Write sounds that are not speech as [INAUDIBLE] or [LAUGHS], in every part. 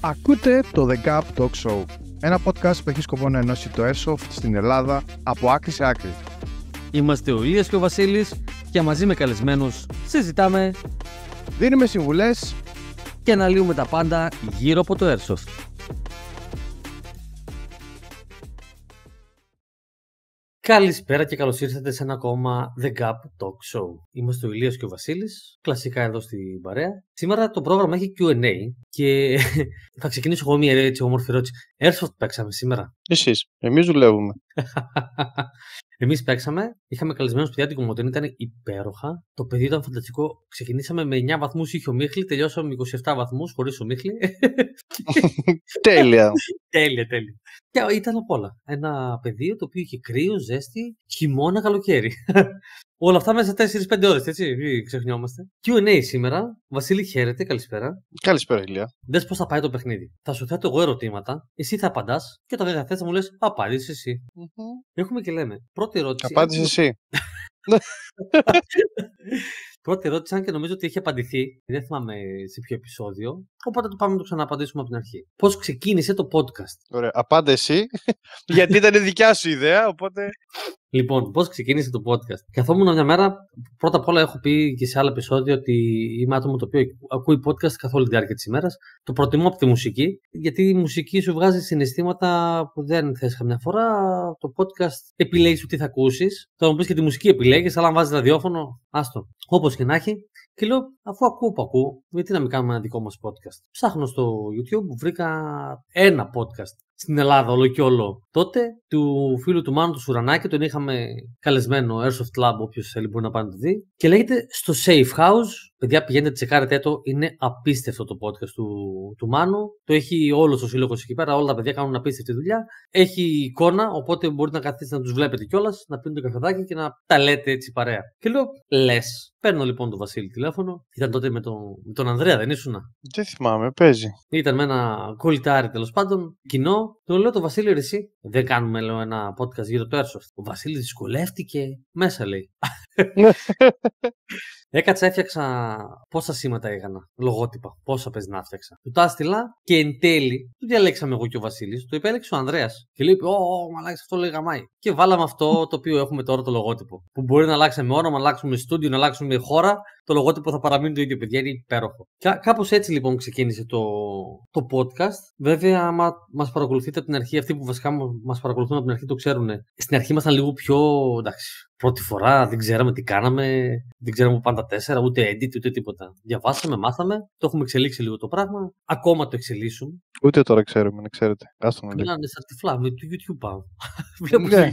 Ακούτε το The Gap Talk Show, ένα podcast που έχει σκοπό να ενώσει το Airsoft στην Ελλάδα από άκρη σε άκρη. Είμαστε ο Ηλίας και ο Βασίλης και μαζί με καλεσμένους συζητάμε, δίνουμε συμβουλές και αναλύουμε τα πάντα γύρω από το Airsoft. Καλησπέρα και καλώς ήρθατε σε ένα ακόμα The Gap Talk Show. Είμαστε ο Ηλίας και ο Βασίλης, κλασικά εδώ στην παρέα. Σήμερα το πρόγραμμα έχει Q&A και [LAUGHS] θα ξεκινήσω εγώ μια έτσι, όμορφη ερώτηση. Airsoft παίξαμε σήμερα. Εσείς, εμείς δουλεύουμε. [LAUGHS] Εμείς παίξαμε, είχαμε καλεσμένο παιδιά την ήταν υπέροχα. Το παιδί ήταν φανταστικό. Ξεκινήσαμε με 9 βαθμούς, είχε ο τελειώσαμε με 27 βαθμούς, χωρίς ο [LAUGHS] τέλεια. [LAUGHS] τέλεια, τέλεια. Και ήταν απ' όλα. Ένα πεδίο το οποίο είχε κρύο, ζέστη, χειμώνα, καλοκαίρι. Όλα αυτά μέσα σε 4-5 ώρες, έτσι. Μην ξεχνιόμαστε. QA σήμερα. Βασίλη, χαίρετε. Καλησπέρα. Καλησπέρα, Ηλία. Δες πώς θα πάει το παιχνίδι. Θα σου θέτω εγώ ερωτήματα, εσύ θα απαντάς και όταν δεν θα θες, θα μου λες απάντηση εσύ. Έχουμε και λέμε. Πρώτη ερώτηση. Απάντηση εσύ. [LAUGHS] Πρώτη ερώτηση, αν και νομίζω ότι έχει απαντηθεί, δεν θυμάμαι σε ποιο επεισόδιο, Οπότε το πάμε να το ξαναπαντήσουμε από την αρχή. Πώς ξεκίνησε το podcast. Ωραία, απάντηση. [LAUGHS] γιατί ήταν δικιά σου ιδέα, οπότε. Λοιπόν, πώς ξεκίνησε το podcast. Καθόμουν μια μέρα, πρώτα απ' όλα έχω πει και σε άλλα επεισόδιο ότι είμαι άτομο το οποίο ακούει podcast καθ' όλη τη διάρκεια της ημέρας. Το προτιμώ από τη μουσική, γιατί η μουσική σου βγάζει συναισθήματα που δεν θες καμιά φορά. Το podcast επιλέγεις τι θα ακούσεις. Θα μου πεις και τη μουσική επιλέγεις, αλλά αν βάζεις ραδιόφωνο, άστο. Όπως και να έχει, και λέω, αφού ακούω που ακούω, γιατί να μην κάνουμε ένα δικό μας podcast. Ψάχνω στο YouTube, βρήκα ένα podcast στην Ελλάδα όλο και όλο. Τότε του φίλου του Μάνου του Σουρανάκη, τον είχαμε καλεσμένο Airsoft Lab, όποιος θέλει μπορεί να πάνε να το δει. Και λέγεται στο Safe House. Παιδιά, πηγαίνετε, τσεκάρετε το. Είναι απίστευτο το podcast του, του Μάνου. Το έχει όλος ο σύλλογος εκεί πέρα. Όλα τα παιδιά κάνουν απίστευτη δουλειά. Έχει εικόνα, οπότε μπορείτε να καθίσετε να τους βλέπετε κιόλας, να πίνετε το καφεδάκι και να τα λέτε έτσι παρέα. Και λέω, λες. Παίρνω λοιπόν τον Βασίλη τηλέφωνο. Ήταν τότε με τον, με τον Ανδρέα, δεν ήσουν. Δεν θυμάμαι, παίζει. Ήταν με ένα κολυτάρι τέλος πάντων, κοινό, το λέω το Βασίλη Ρησί Δεν κάνουμε λέω ένα podcast για το Airsoft. Ο Βασίλης δυσκολεύτηκε. Μέσα λέει. [LAUGHS] Έκατσα, έφτιαξα πόσα σήματα έκανα, λογότυπα, πόσα πες να Του τα στείλα και εν τέλει, του διαλέξαμε εγώ και ο Βασίλης, το επέλεξε ο Ανδρέας. Και λέει: Ω, μαλάκι, αυτό λέει γαμάι. Και βάλαμε αυτό το οποίο έχουμε τώρα το λογότυπο. Που μπορεί να αλλάξουμε όνομα, να αλλάξουμε στούντιο, να αλλάξουμε χώρα, το λογότυπο θα παραμείνει το ίδιο, παιδιά. Είναι υπέροχο. Κάπως έτσι λοιπόν ξεκίνησε το, το podcast. Βέβαια, άμα μας παρακολουθείτε από την αρχή, αυτοί που βασικά μας παρακολουθούν από την αρχή το ξέρουν. Στην αρχή ήμασταν λίγο πιο. εντάξει, πρώτη φορά, δεν ξέραμε τι κάναμε, δεν ξέραμε πάντα τέσσερα, ούτε edit, ούτε τίποτα. Διαβάσαμε, μάθαμε, το έχουμε εξελίξει λίγο το πράγμα, ακόμα το εξελίσσουμε. Ούτε τώρα ξέρουμε, να ξέρετε. Άστο να Μιλάνε σαν τυφλά, με [LAUGHS] ναι. το YouTube πάω. Ναι. Βλέπουμε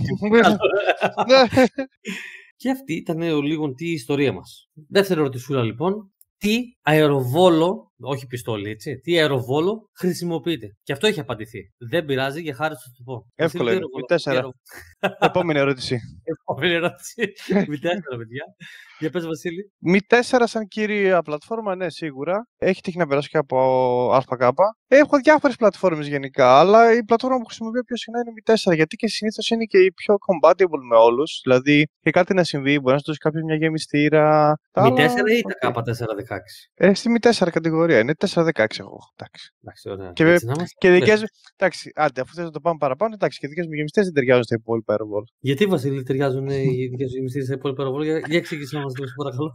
και αυτή ήταν λίγο τι ιστορία μας. Δεύτερη ερωτησούλα λοιπόν. Τι αεροβόλο όχι πιστόλι, έτσι. Τι αεροβόλο χρησιμοποιείται. Και αυτό έχει απαντηθεί. Δεν πειράζει για χάρη στο πω. Εύκολο είναι. Τέσσερα. [LAUGHS] Επόμενη ερώτηση. Επόμενη ερώτηση. [LAUGHS] Μη τέσσερα, παιδιά. Για πες, Βασίλη. Μη τέσσερα σαν κύρια πλατφόρμα, ναι, σίγουρα. Έχει τύχει να περάσει και από ΑΚ. Έχω διάφορες πλατφόρμες γενικά, αλλά η πλατφόρμα που χρησιμοποιώ πιο συχνά είναι η 4 γιατί και συνήθως είναι και η πιο compatible με όλους. Δηλαδή, και κάτι να συμβεί, μπορεί να σου δώσει κάποιο μια γεμιστήρα. Μη 4 ή τα K416. Ε, στη Μη 4 κατηγορία κατηγορία είναι. 4-16 εγώ. Εντάξει. Εντάξει, ωραία. Και, και δικές μου. Εντάξει, άντε, αφού θες να το πάμε παραπάνω, εντάξει, και δικές μου γεμιστές δεν ταιριάζουν στα υπόλοιπα αεροβόλ. Γιατί, Βασίλη, ταιριάζουν [LAUGHS] οι δικές μου γεμιστές στα υπόλοιπα αεροβόλ, για, για να μα δώσει παρακαλώ.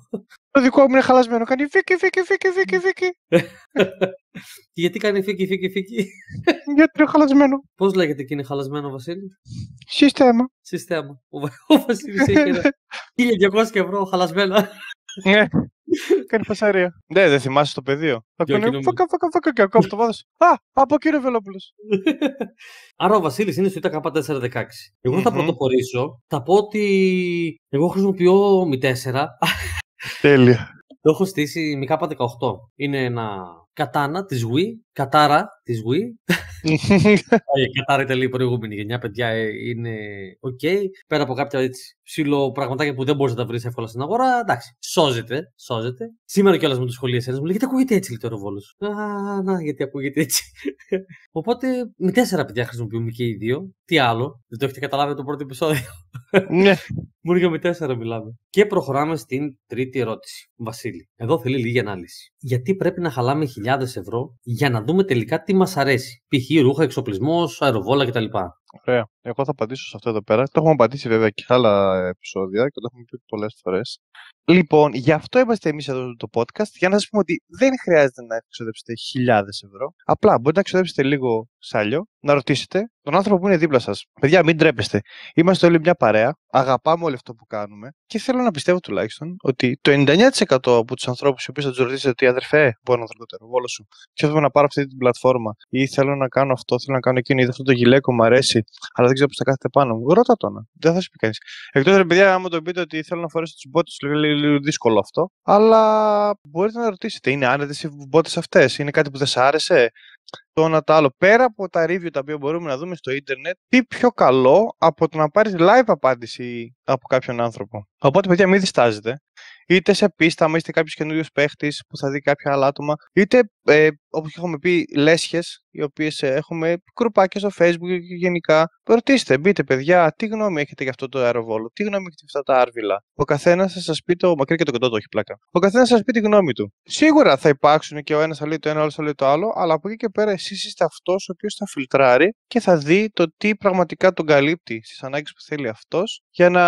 Το δικό μου είναι χαλασμένο. Κάνει φίκι, φίκι, φίκι, φίκι, φίκι. [LAUGHS] Γιατί κάνει φίκι, φίκι, φίκι. Γιατί είναι χαλασμένο. Πώς λέγεται και είναι χαλασμένο, Βασίλη. Συστέμα. Σύστημα. Ο, ο Βασίλης έχει 1200 [LAUGHS] ευρώ χαλασμένα. Ναι. [LAUGHS] Κάνει φασαρία. Ναι, δεν θυμάσαι το πεδίο. Θα κάνει φακα, φακα, φακα και ακόμα το βάθος. Α, από κύριο Βελόπουλος. [LAUGHS] Άρα ο Βασίλης είναι στο ΙΤΑΚΑ 416. Εγώ θα πρωτοχωρήσω. Θα πω ότι εγώ χρησιμοποιώ μη 4. Τέλεια. [LAUGHS] Το έχω στήσει μη 18. Είναι ένα Κατάνα της Wii, Κατάρα της Wii. [LAUGHS] Ε, η Κατάρα ήταν λίγο προηγούμενη γενιά, παιδιά ε, είναι οκ. Πέρα από κάποια έτσι ψηλό πραγματάκια που δεν μπορείς να τα βρεις εύκολα στην αγορά, εντάξει, σώζεται, σώζεται. Σήμερα κιόλας με το σχολείο ένα μου λέει: Γιατί ακούγεται έτσι λιτό ρεβόλο. να, γιατί ακούγεται έτσι. [LAUGHS] Οπότε με τέσσερα παιδιά χρησιμοποιούμε και οι δύο. Τι άλλο, δεν το έχετε καταλάβει το πρώτο επεισόδιο. [LAUGHS] Ναι. Μόνο για με τέσσερα μιλάμε. Και προχωράμε στην τρίτη ερώτηση. Βασίλη, εδώ θέλει λίγη ανάλυση. Γιατί πρέπει να χαλάμε χιλιάδες ευρώ για να δούμε τελικά τι μας αρέσει. Π.χ. ρούχα, εξοπλισμός, αεροβόλα κτλ. Ωραία. Εγώ θα απαντήσω σε αυτό εδώ πέρα. Το έχουμε απαντήσει βέβαια και άλλα επεισόδια και το έχουμε πει πολλές φορές. Λοιπόν, γι' αυτό είμαστε εμείς εδώ το podcast, για να σας πούμε ότι δεν χρειάζεται να εξοδέψετε χιλιάδες ευρώ. Απλά μπορείτε να ξοδέψετε λίγο σάλιο, να ρωτήσετε τον άνθρωπο που είναι δίπλα σας. Παιδιά, μην τρέπεστε. Είμαστε όλοι μια παρέα. Αγαπάμε όλο αυτό που κάνουμε. Και θέλω να πιστεύω τουλάχιστον ότι το 99% από τους ανθρώπους οι οποίοι θα τους ρωτήσετε ότι αδερφέ, μπορεί να δω το βόλο σου, και θέλω να πάρω αυτή την πλατφόρμα, ή θέλω να κάνω αυτό, θέλω να κάνω εκείνη, αυτό το γυλαίκο μου αρέσει, αλλά ξέρω πώς θα κάθεται πάνω μου. Ρώτα τον. Δεν θα σου πει κανείς. Εκτός ρε παιδιά, άμα το πείτε ότι θέλω να φορέσω τι μπότε, λέει λίγο δύσκολο αυτό. Αλλά μπορείτε να ρωτήσετε, είναι άνετες οι μπότες αυτές, είναι κάτι που δεν σ' άρεσε. Το ένα το άλλο. Πέρα από τα review τα οποία μπορούμε να δούμε στο ίντερνετ, τι πιο καλό από το να πάρεις live απάντηση από κάποιον άνθρωπο. Οπότε, παιδιά, μην διστάζετε είτε σε πίστα, είστε κάποιος καινούριος παίχτης που θα δει κάποια άλλα άτομα, είτε ε, όπως έχουμε πει, λέσχες οι οποίες ε, έχουμε κρουπάκια στο facebook και γενικά. Ρωτήστε, μπείτε παιδιά, τι γνώμη έχετε για αυτό το αεροβόλο, τι γνώμη έχετε για αυτά τα άρβυλα. Ο καθένας θα σας πει το μακρύ και το κοντό, το έχει πλάκα. Ο καθένας θα σας πει τη γνώμη του. Σίγουρα θα υπάρξουν και ο ένας θα λέει το ένα, ο άλλος θα λέει το άλλο, αλλά από εκεί και πέρα εσείς είστε αυτός ο οποίος θα φιλτράρει και θα δει το τι πραγματικά τον καλύπτει στις ανάγκες που θέλει αυτός για να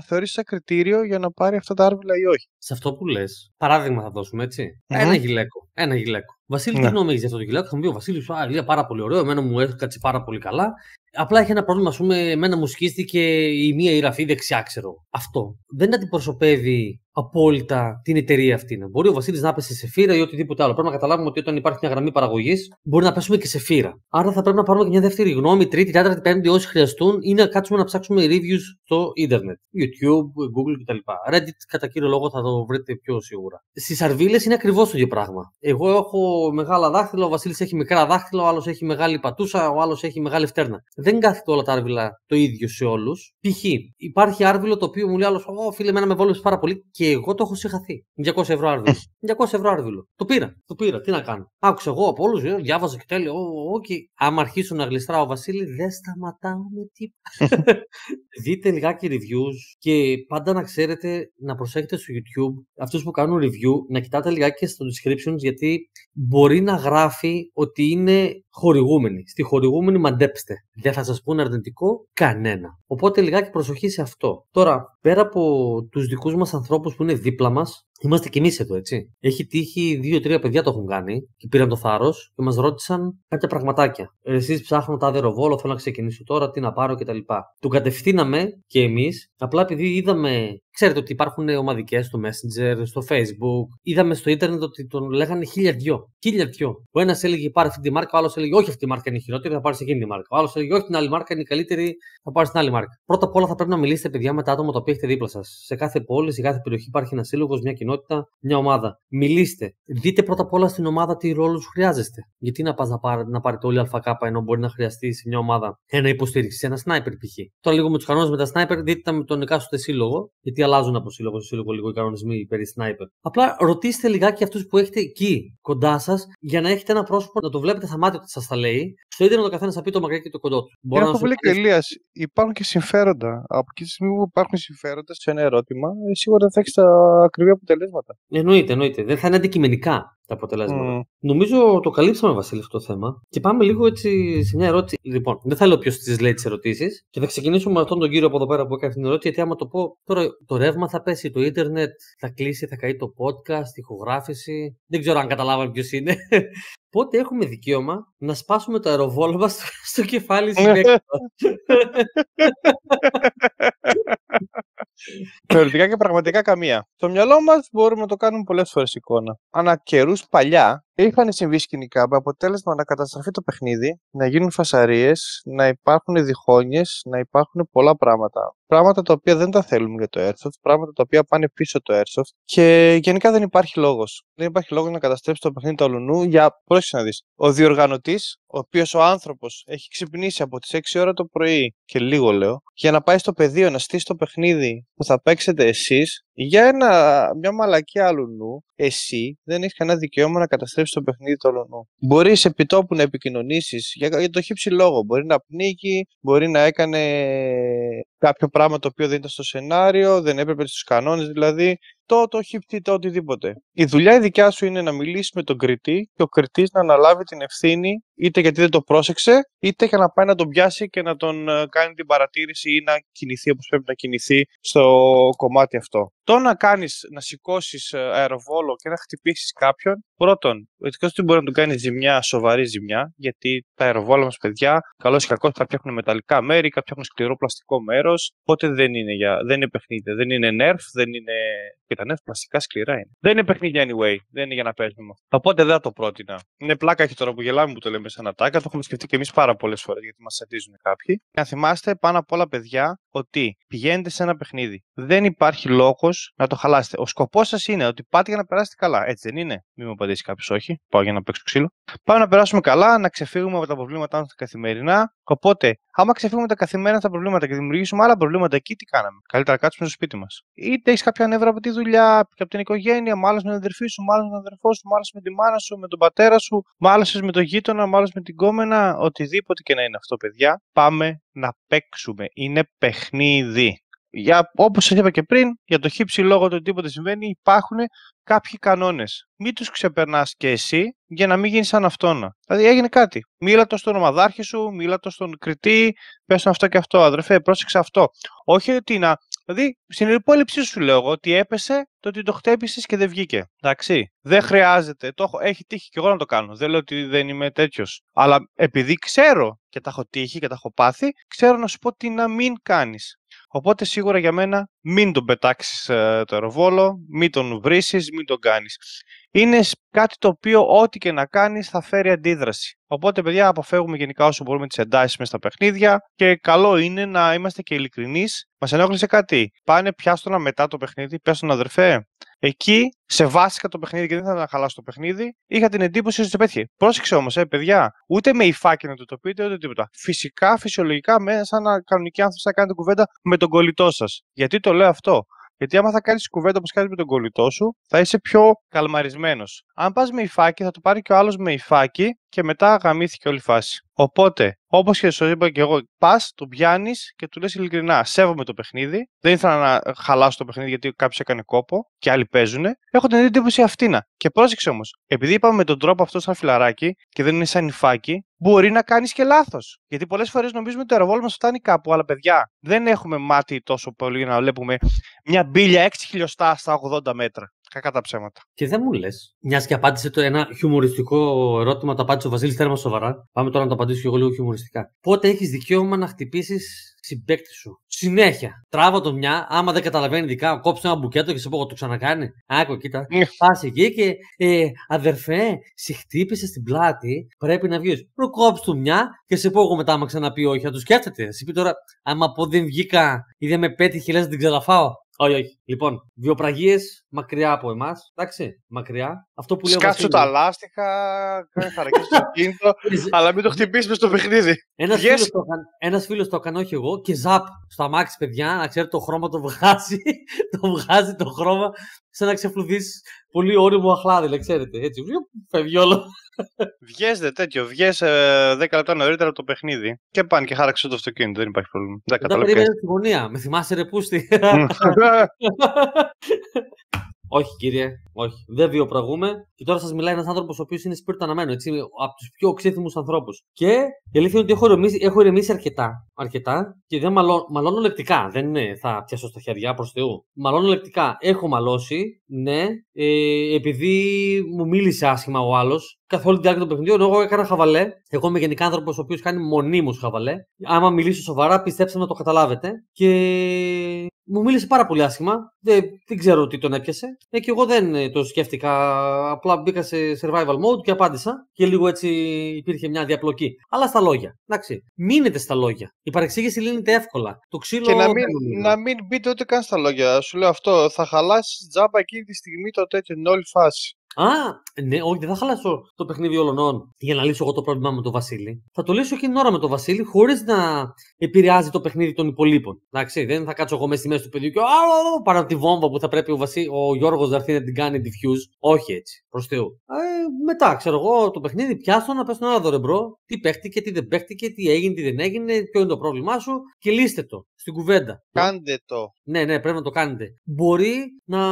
θεωρήσει σαν κριτήριο για να πάρει αυτά τα άρβιλα ή όχι. Σε αυτό που λες, παράδειγμα θα δώσουμε Ένα γυλαίκο ένα γυλαίκο. Βασίλη, ναι. τι νομίζεις για αυτό το γυλαίκο, θα μου πει ο Βασίλης, πάρα πολύ ωραίο, εμένα μου έκατσε πάρα πολύ καλά. Απλά έχει ένα πρόβλημα, ας πούμε, εμένα μου σκίστηκε η μία ηραφή δεξιά, ξέρω. Αυτό δεν αντιπροσωπεύει απόλυτα την εταιρεία αυτή. Μπορεί ο Βασίλης να πέσει σε φύρα ή οτιδήποτε άλλο. Πρέπει να καταλάβουμε ότι όταν υπάρχει μια ραφη δεξια ξερω αυτο δεν παραγωγής, μπορεί να πέσουμε και σε φύρα. Άρα θα πρέπει να πάρουμε και μια δεύτερη γνώμη, τρίτη, τέταρτη, πέμπτη, όσοι χρειαστούν, ή να κάτσουμε να ψάξουμε reviews στο ίντερνετ. YouTube, Google κτλ. Reddit, κατά κύριο λόγο, θα το βρείτε πιο σίγουρα. Στις αρβίλες είναι ακριβώς το ίδιο πράγμα. Εγώ έχω μεγάλα δάχτυλα, ο Βασίλης έχει μικρά δάχτυλα, ο άλλος έχει μεγάλη πατούσα, ο άλλος έχει μεγάλη φτέρνα δεν κάθεται όλα τα άρβυλα το ίδιο σε όλους. Π.χ. υπάρχει άρβυλο το οποίο μου λέει άλλος: Ω φίλε, εμένα με βόλεψες πάρα πολύ και εγώ το έχω συγχαθεί. 200 ευρώ άρβυλο. 200 ε. ευρώ άρβιλο. Το πήρα, το πήρα. Τι να κάνω. Άκουσα εγώ από όλους, ε, διάβαζα και τέλειο. Οκ. Άμα αρχίσω να γλιστράω, Βασίλης, δεν σταματάω με τίποτα. [LAUGHS] Δείτε λιγάκι reviews και πάντα να ξέρετε να προσέχετε στο YouTube αυτούς που κάνουν review να κοιτάτε λιγάκι και στο description γιατί μπορεί να γράφει ότι είναι χορηγούμενοι. Στη χορηγούμενη μαντέψτε. Δεν θα σας πούνε αρνητικό κανένα. Οπότε λιγάκι προσοχή σε αυτό. Τώρα, πέρα από τους δικούς μας ανθρώπους που είναι δίπλα μας, Είμαστε κι εμείς εδώ, έτσι. Έχει τύχει δύο-τρία παιδιά το έχουν κάνει και πήραν το θάρρος και μας ρώτησαν κάποια πραγματάκια. Εσείς ψάχνω τα αδεροβόλο, θέλω να ξεκινήσω τώρα, τι να πάρω κτλ. Του κατευθύναμε και εμείς, απλά επειδή είδαμε, ξέρετε ότι υπάρχουν ομαδικές στο Messenger, στο Facebook, είδαμε στο Ιντερνετ ότι τον λέγανε χίλια δυο. Χίλια δυο. Ο ένας έλεγε πάρε αυτή τη μάρκα, ο άλλος έλεγε όχι αυτή τη μάρκα είναι η χειρότερη, θα πάρεις εκείνη τη μάρκα. Ο άλλος έλεγε όχι την άλλη μάρκα είναι η καλύτερη, θα πάρεις την άλλη μάρκα. Πρώτα απ' όλα θα πρέπει να μιλήσετε, παιδιά, με τα άτομα τα οποία έχετε δίπλα σας. Σε κάθε πόλη, σε κάθε περιοχή υπάρχει ένας σύλλογος, μια κοινότητα κοινότητα, μια ομάδα. Μιλήστε. Δείτε πρώτα απ' όλα στην ομάδα τι ρόλο σου χρειάζεστε. Γιατί να πας να, πάρε, να πάρετε όλοι ΑΚ ενώ μπορεί να χρειαστεί σε μια ομάδα ένα υποστήριξη, ένα σνάιπερ π.χ. Τώρα λίγο με τους κανόνες με τα σνάιπερ, δείτε τα με τον εκάστοτε σύλλογο, γιατί αλλάζουν από σύλλογο σε σύλλογο λίγο οι κανονισμοί περί σνάιπερ. Απλά ρωτήστε λιγάκι αυτούς που έχετε εκεί κοντά σας για να έχετε ένα πρόσωπο να το βλέπετε στα μάτια ότι σας τα λέει. Στο ίδιο το καθένας θα πει το μακριά και το κοντό του. Μπορώ να Υπάρχουν και συμφέροντα. Από εκεί τη στιγμή που υπάρχουν συμφέροντα σε ένα ερώτημα, ε, σίγουρα θα έχεις τα ακριβή αποτελέσματα. Εννοείται, εννοείται. Δεν θα είναι αντικειμενικά τα αποτελέσματα. Mm. Νομίζω το καλύψαμε, Βασίλη, αυτό το θέμα. Και πάμε λίγο έτσι σε μια ερώτηση. Λοιπόν, δεν θα λέω ποιος τη λέει τις ερωτήσεις. Και θα ξεκινήσουμε με αυτόν τον κύριο από εδώ πέρα που έκανε την ερώτηση. Γιατί άμα το πω, τώρα το ρεύμα θα πέσει, το ίντερνετ θα κλείσει, θα καεί το podcast, ηχογράφηση. Δεν ξέρω αν καταλάβαμε ποιος είναι. [LAUGHS] Πότε έχουμε δικαίωμα να σπάσουμε το αεροβόλο στο κεφάλι [LAUGHS] συνέχεια. [LAUGHS] Θεωρητικά και πραγματικά καμία. Στο μυαλό μας μπορούμε να το κάνουμε πολλές φορές εικόνα. Ανά καιρούς παλιά είχαν συμβεί σκηνικά με αποτέλεσμα να καταστραφεί το παιχνίδι, να γίνουν φασαρίες, να υπάρχουν διχόνιες, να υπάρχουν πολλά πράγματα πράγματα τα οποία δεν τα θέλουμε για το Airsoft, πράγματα τα οποία πάνε πίσω το Airsoft και γενικά δεν υπάρχει λόγος. Δεν υπάρχει λόγος να καταστρέψεις το παιχνίδι του αλουνού για. Πρόσεχε να δεις. Ο διοργανωτής, ο οποίος ο άνθρωπος έχει ξυπνήσει από τις 6 ώρα το πρωί και λίγο λέω, για να πάει στο πεδίο να στήσει το παιχνίδι που θα παίξετε εσείς για ένα, μια μαλακή άλλου νου, εσύ δεν έχεις κανένα δικαίωμα να καταστρέψεις το παιχνίδι του άλλου νου. Μπορείς επιτόπου να επικοινωνήσεις για, για το χύψη λόγο. Μπορεί να πνίγει, μπορεί να έκανε κάποιο πράγμα το οποίο δεν ήταν στο σενάριο, δεν έπρεπε στους κανόνες δηλαδή το, το έχει το οτιδήποτε. Η δουλειά η δικιά σου είναι να μιλήσεις με τον κριτή και ο κριτής να αναλάβει την ευθύνη είτε γιατί δεν το πρόσεξε, είτε για να πάει να τον πιάσει και να τον ε, κάνει την παρατήρηση ή να κινηθεί όπως πρέπει να κινηθεί στο κομμάτι αυτό. Το να κάνεις, να σηκώσεις ε, αεροβόλο και να χτυπήσεις κάποιον, πρώτον, ο του μπορεί να του κάνει ζημιά, σοβαρή ζημιά, γιατί τα αεροβόλα μας, παιδιά, καλώς ή κακό, κάποια έχουν μεταλλικά μέρη, κάποια έχουν σκληρό πλαστικό μέρος. Οπότε δεν είναι, για, δεν είναι παιχνίδι, δεν είναι nerf, δεν είναι νεύρα πλαστικά σκληρά είναι. Δεν είναι παιχνίδι anyway. Δεν είναι για να παίζουμε. Οπότε δεν θα το πρότεινα. Είναι πλάκα και τώρα που γελάμε που το λέμε σαν ατάκα. Το έχουμε σκεφτεί και εμείς πάρα πολλές φορές γιατί μας αντίζουν κάποιοι. Να θυμάστε πάνω απ' όλα, παιδιά, ότι πηγαίνετε σε ένα παιχνίδι. Δεν υπάρχει λόγος να το χαλάσετε. Ο σκοπός σας είναι ότι πάτε για να περάσετε καλά. Έτσι δεν είναι. Μην μου απαντήσει κάποιος, όχι. Πάω για να παίξω ξύλο. Πάμε να περάσουμε καλά, να ξεφύγουμε από τα προβλήματά μας καθημερινά. Οπότε, άμα ξεφύγουμε τα καθημερινά τα προβλήματα και δημιουργήσουμε άλλα προβλήματα εκεί, τι κάναμε. Καλύτερα κάτσουμε στο σπίτι μας. Είτε έχεις κάποια νεύρα από τη δουλειά δουλειά και από την οικογένεια, μάλλον με την αδερφή σου, μάλλον με τον αδερφό σου, μάλλον με τη μάνα σου, με τον πατέρα σου, μάλλον με τον γείτονα, μάλλον με την κόμενα, οτιδήποτε και να είναι αυτό, παιδιά. Πάμε να παίξουμε. Είναι παιχνίδι. Για, όπως σας είπα και πριν, για το χύψη λόγο το οτιδήποτε συμβαίνει, υπάρχουν κάποιοι κανόνες. Μην τους ξεπερνάς και εσύ για να μην γίνεις σαν αυτόνα. Δηλαδή έγινε κάτι. Μίλα το στον ομαδάρχη σου, μίλα το στον κριτή, πες τον αυτό και αυτό. Αδερφέ, πρόσεξε αυτό. Όχι ότι να. Δηλαδή, στην υπόλοιψή σου λέω εγώ ότι έπεσε το ότι το χτέπησε και δεν βγήκε. Εντάξει. Δεν χρειάζεται. Το έχει τύχει και εγώ να το κάνω. Δεν λέω ότι δεν είμαι τέτοιος. Αλλά επειδή ξέρω και τα έχω τύχει και τα έχω πάθει, ξέρω να σου πω τι να μην κάνεις. Οπότε σίγουρα για μένα μην τον πετάξεις ε, το αεροβόλο, μην τον βρει, μην τον κάνεις είναι κάτι το οποίο ό,τι και να κάνεις θα φέρει αντίδραση. Οπότε, παιδιά, αποφεύγουμε γενικά όσο μπορούμε τις εντάσεις μέσα στα παιχνίδια και καλό είναι να είμαστε και ειλικρινείς. Μας ενόχλησε κάτι. Πάνε, πιάστονα μετά το παιχνίδι, πιάστονα αδερφέ. Εκεί σε το παιχνίδι και δεν θα να χαλάσω το παιχνίδι. Είχα την εντύπωση ότι πέτυχε. Πρόσεξε όμως, ε, παιδιά, ούτε με υφάκι να το το πείτε, ούτε τίποτα. Φυσικά, φυσιολογικά, μέσα σαν κανονικά κανονική άνθρωπο θα κάνετε κουβέντα με τον κολλητό σας. Γιατί το λέω αυτό. Γιατί άμα θα κάνεις κουβέντα όπως κάνεις με τον κολλητό σου, θα είσαι πιο καλμαρισμένος. Αν πας με υφάκι, θα το πάρει και ο άλλος με υφάκι και μετά γαμήθηκε όλη η φάση. Οπότε, όπως και σου είπα και εγώ, πας, του πιάνεις και του λες ειλικρινά: Σέβομαι το παιχνίδι. Δεν ήθελα να χαλάσω το παιχνίδι γιατί κάποιος έκανε κόπο και άλλοι παίζουν. Έχω την εντύπωση αυτήνα. Και πρόσεξε όμως, επειδή είπαμε με τον τρόπο αυτό σαν φιλαράκι και δεν είναι σαν υφάκι, μπορεί να κάνεις και λάθος. Γιατί πολλές φορές νομίζουμε ότι το αεροβόλο μας φτάνει κάπου, αλλά παιδιά, δεν έχουμε μάτι τόσο πολύ να βλέπουμε μια μπύλια 6 χιλιοστά στα 80 μέτρα κακά τα ψέματα. Και δεν μου λες. Μιας και απάντησε το ένα χιουμοριστικό ερώτημα, το απάντησε ο Βασίλης Τέρμα σοβαρά. Πάμε τώρα να το απαντήσω και εγώ λίγο χιουμοριστικά. Πότε έχεις δικαίωμα να χτυπήσεις συμπέκτη σου. Συνέχεια. τράβω το μια, άμα δεν καταλαβαίνει δικά, κόψε ένα μπουκέτο και σε πω το ξανακάνει. Άκου, κοίτα. Ναι. Πας εκεί και ε, αδερφέ, σε χτύπησε στην πλάτη, πρέπει να βγεις. Προκόψε το μια και σε πω εγώ μετά, άμα ξαναπεί όχι, θα το σκέφτεται. Σε πει τώρα, άμα πω δεν βγήκα ή δεν με πέτυχε, λες την ξαλαφάω. Όχι, όχι. Λοιπόν, βιοπραγίες μακριά από εμάς. Εντάξει, μακριά. Αυτό που λέω. Σκάτσου τα λάστιχα, κάνε χαρακτήρα στο κινητό, αλλά μην το χτυπήσουμε στο παιχνίδι. Ένας φίλος το έκανε, όχι εγώ, και ζαπ στο αμάξι, παιδιά, να ξέρετε το χρώμα το βγάζει, [LAUGHS] το βγάζει το χρώμα σαν να ξεφλουδίσει πολύ όριμο αχλάδι, ξέρετε, έτσι, φεύγει όλο. Βγες τέτοιο, βγες 10 ε, λεπτά νωρίτερα από το παιχνίδι και πάνε και χάραξε το αυτοκίνητο, δεν υπάρχει πρόβλημα. Δεν καταλαβαίνω. Δεν με θυμάσαι ρε πούστη. [LAUGHS] [LAUGHS] Όχι, κύριε, όχι. Δεν βιοπραγούμε. Και τώρα σας μιλάει ένας άνθρωπος ο οποίος είναι σπίρτο αναμένο, έτσι, από τους πιο ξύθιμου ανθρώπους. Και η αλήθεια είναι ότι έχω ηρεμήσει, έχω ηρεμήσει αρκετά, αρκετά και δεν μαλώ, μαλώνω λεπτικά. Δεν θα πιάσω στα χέρια προς Θεού. Μαλώνω λεπτικά. Έχω μαλώσει, ναι, ε, επειδή μου μίλησε άσχημα ο άλλος καθ' όλη τη διάρκεια του παιχνιδιού. εγώ έκανα χαβαλέ. Εγώ είμαι γενικά άνθρωπος ο οποίος κάνει μονίμως χαβαλέ. Άμα μιλήσω σοβαρά, πιστέψτε να το καταλάβετε. Και μου μίλησε πάρα πολύ άσχημα. Δεν, δεν ξέρω τι τον έπιασε. Ε, και εγώ δεν ε, το σκέφτηκα. Απλά μπήκα σε survival mode και απάντησα. Και λίγο έτσι υπήρχε μια διαπλοκή. Αλλά στα λόγια. Εντάξει. Μείνετε στα λόγια. Η παρεξήγηση λύνεται εύκολα. Το ξύλο. Και να μην, να μην μπείτε ούτε καν στα λόγια. Σου λέω αυτό. Θα χαλάσεις τζάμπα εκείνη τη στιγμή το τέτοιο. όλη φάση. Α, ναι, όχι, δεν θα χαλάσω το παιχνίδι όλων για να λύσω εγώ το πρόβλημά με τον Βασίλη. Θα το λύσω εκείνη την ώρα με τον Βασίλη χωρίς να επηρεάζει το παιχνίδι των υπολείπων. Εντάξει, δεν θα κάτσω εγώ μέσα στη μέση του παιδιού και παρά τη βόμβα που θα πρέπει ο, Βασίλης... ο Γιώργος να έρθει να την κάνει diffuse. Όχι έτσι προς ε, μετά, ξέρω εγώ, το παιχνίδι πιάσω να πες τον άλλο τι παίχτηκε, τι δεν παίχτηκε, τι έγινε, τι δεν έγινε, ποιο είναι το πρόβλημά σου και λύστε το στην κουβέντα. Κάντε το. Ναι, ναι, πρέπει να το κάνετε. Μπορεί να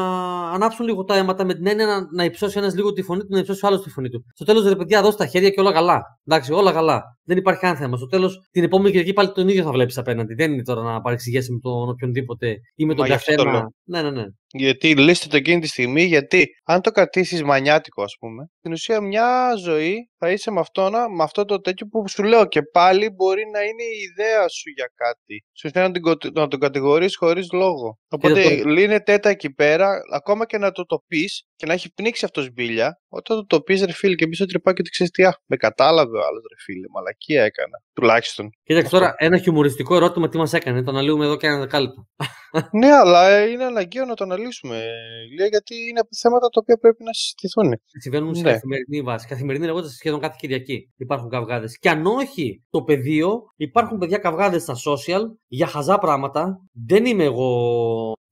ανάψουν λίγο τα αίματα με την έννοια να, υψώσει ένας λίγο τη φωνή του, να υψώσει ο άλλος τη φωνή του. Στο τέλος, ρε παιδιά, δώστε τα χέρια και όλα καλά. Εντάξει, όλα καλά δεν υπάρχει καν θέμα. Στο τέλος, την επόμενη Κυριακή πάλι τον ίδιο θα βλέπεις απέναντι. Δεν είναι τώρα να παρεξηγήσει με τον οποιονδήποτε ή με τον καθένα. Ναι, ναι, ναι. Γιατί λύστε το εκείνη τη στιγμή, γιατί αν το κρατήσεις μανιάτικο, ας πούμε, στην ουσία μια ζωή θα είσαι με αυτό, με αυτό το τέτοιο που σου λέω και πάλι μπορεί να είναι η ιδέα σου για κάτι. Σου θέλει να, την, να τον κατηγορείς χωρίς λόγο. Οπότε λύνεται τέτα εκεί πέρα, ακόμα και να το το πει, και να έχει πνίξει αυτός μπίλια, όταν το πει ρε φίλε και μπει στο τρυπάκι και ξέρεις τι, αχ, με κατάλαβε ο άλλος ρε φίλε, μαλακία έκανα. Τουλάχιστον. Κοίταξε τώρα ένα χιουμοριστικό ερώτημα τι μας έκανε, το αναλύουμε εδώ και ένα δεκάλεπτο. [LAUGHS] ναι, αλλά είναι αναγκαίο να το αναλύσουμε, γιατί είναι θέματα τα οποία πρέπει να συζητηθούν. Συμβαίνουν σε ναι. καθημερινή βάση. Καθημερινή λέγοντα σχεδόν κάθε Κυριακή υπάρχουν καυγάδες. Και αν όχι το πεδίο, υπάρχουν παιδιά καυγάδες στα social για χαζά πράγματα. Δεν είμαι εγώ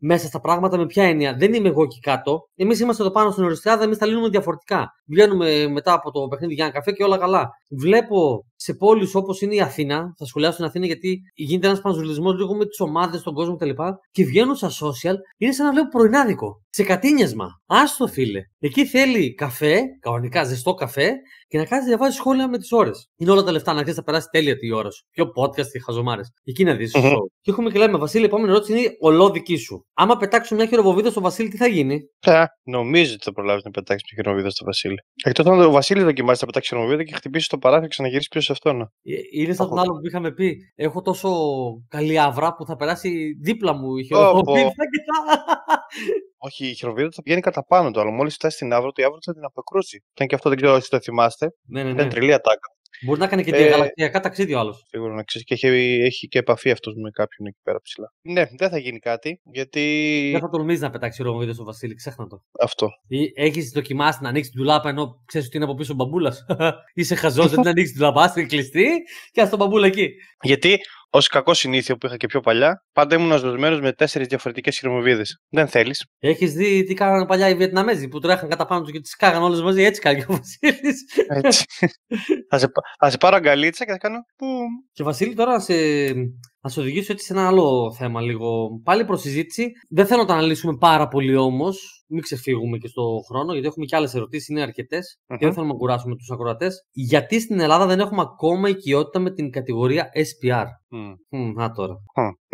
μέσα στα πράγματα. Με ποια έννοια, δεν είμαι εγώ εκεί κάτω. Εμείς είμαστε εδώ πάνω στην οριστιάδα, εμείς τα λύνουμε διαφορετικά. Βγαίνουμε μετά από το παιχνίδι για ένα καφέ και όλα καλά. Βλέπω σε πόλεις όπως είναι η Αθήνα, θα σχολιάσω την Αθήνα γιατί γίνεται ένας πανζουλισμός λίγο με τις ομάδες, τον κόσμο κτλ. Και, και βγαίνουν στα social, είναι σαν να βλέπω πρωινάδικο. Σε κατίνιασμα. Άστο φίλε. Εκεί θέλει καφέ, κανονικά ζεστό καφέ, και να κάνει διαβάζει σχόλια με τις ώρες. Είναι όλα τα λεφτά να ξέρεις θα περάσει τέλεια τη ώρα σου. Ποιο podcast και χαζομάρες. Εκεί να δεις. Και έχουμε και λέμε, Βασίλη, η επόμενη ερώτηση είναι ολόδική σου. Άμα πετάξουν μια χειροβοβίδα στο Βασίλη, τι θα γίνει. Ε, νομίζω ότι θα προλάβεις να πετάξεις μια χειροβοβίδα στο Βασίλη. Εκτός αν ο Βασίλη δοκιμάσει να πετάξει χειροβοβίδα και χτυπήσει το παράθυρο και ξαναγυρίσει πίσω ναι. Ε, είναι σαν τον άλλο που είχαμε πει. Έχω τόσο καλή αυρά που θα περάσει δίπλα μου η χειροβίδα [LAUGHS] Όχι, η χειροβίδα θα πηγαίνει κατά πάνω του, αλλά μόλις φτάσει στην του η αυρά θα την αποκρούσει. αν και αυτό δεν ξέρω εσείς το θυμάστε. Ναι, ναι, ναι. τρελή ατάκα. Μπορεί να κάνει και ε, διαγαλακτιακά ταξίδια ο άλλος. Σίγουρα να ξέρεις και έχει, έχει και επαφή αυτός με κάποιον εκεί πέρα ψηλά. Ναι, δεν θα γίνει κάτι γιατί. Δεν θα τολμήσει να πετάξει βίντεο στο Βασίλη, ξέχνα το. Αυτό. Ε, έχεις δοκιμάσει να ανοίξεις την τουλάπα ενώ ξέρεις ότι είναι από πίσω ο μπαμπούλας. [LAUGHS] Είσαι χαζός, δεν ανοίξεις την τουλάπα, κλειστή και ας τον μπαμπούλα εκεί. Γιατί Ως κακό συνήθεια που είχα και πιο παλιά, πάντα ήμουν ζωσμένο με τέσσερις διαφορετικές χειρομοβίδες. Δεν θέλεις. Έχεις δει τι κάνανε παλιά οι Βιετναμέζοι που τρέχαν κατά πάνω τους και τις κάγαν όλες μαζί. Έτσι κάνει ο Βασίλης. Έτσι. [LAUGHS] θα, σε, θα πάρω αγκαλίτσα και θα κάνω. Και Βασίλη, τώρα σε, να σε οδηγήσω έτσι σε ένα άλλο θέμα λίγο. Πάλι προς συζήτηση. Δεν θέλω να το αναλύσουμε πάρα πολύ όμως. Μην ξεφύγουμε και στο χρόνο, γιατί έχουμε και άλλες ερωτήσεις, είναι Και δεν θέλουμε να κουράσουμε τους ακροατές. Γιατί στην Ελλάδα δεν έχουμε ακόμα οικειότητα με την κατηγορία SPR. Mm. να τώρα.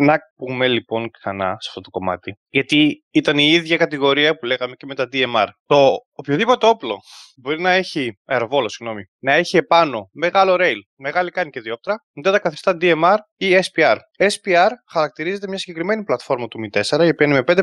Να πούμε λοιπόν ξανά σε αυτό το κομμάτι, γιατί ήταν η ίδια κατηγορία που λέγαμε και με τα DMR. Το οποιοδήποτε όπλο μπορεί να έχει, αεροβόλο συγγνώμη, να έχει επάνω μεγάλο rail, μεγάλη κάνει και διόπτρα, μετά τα καθιστά DMR ή SPR. SPR χαρακτηρίζεται μια συγκεκριμένη πλατφόρμα του Mi 4, η οποία είναι με 556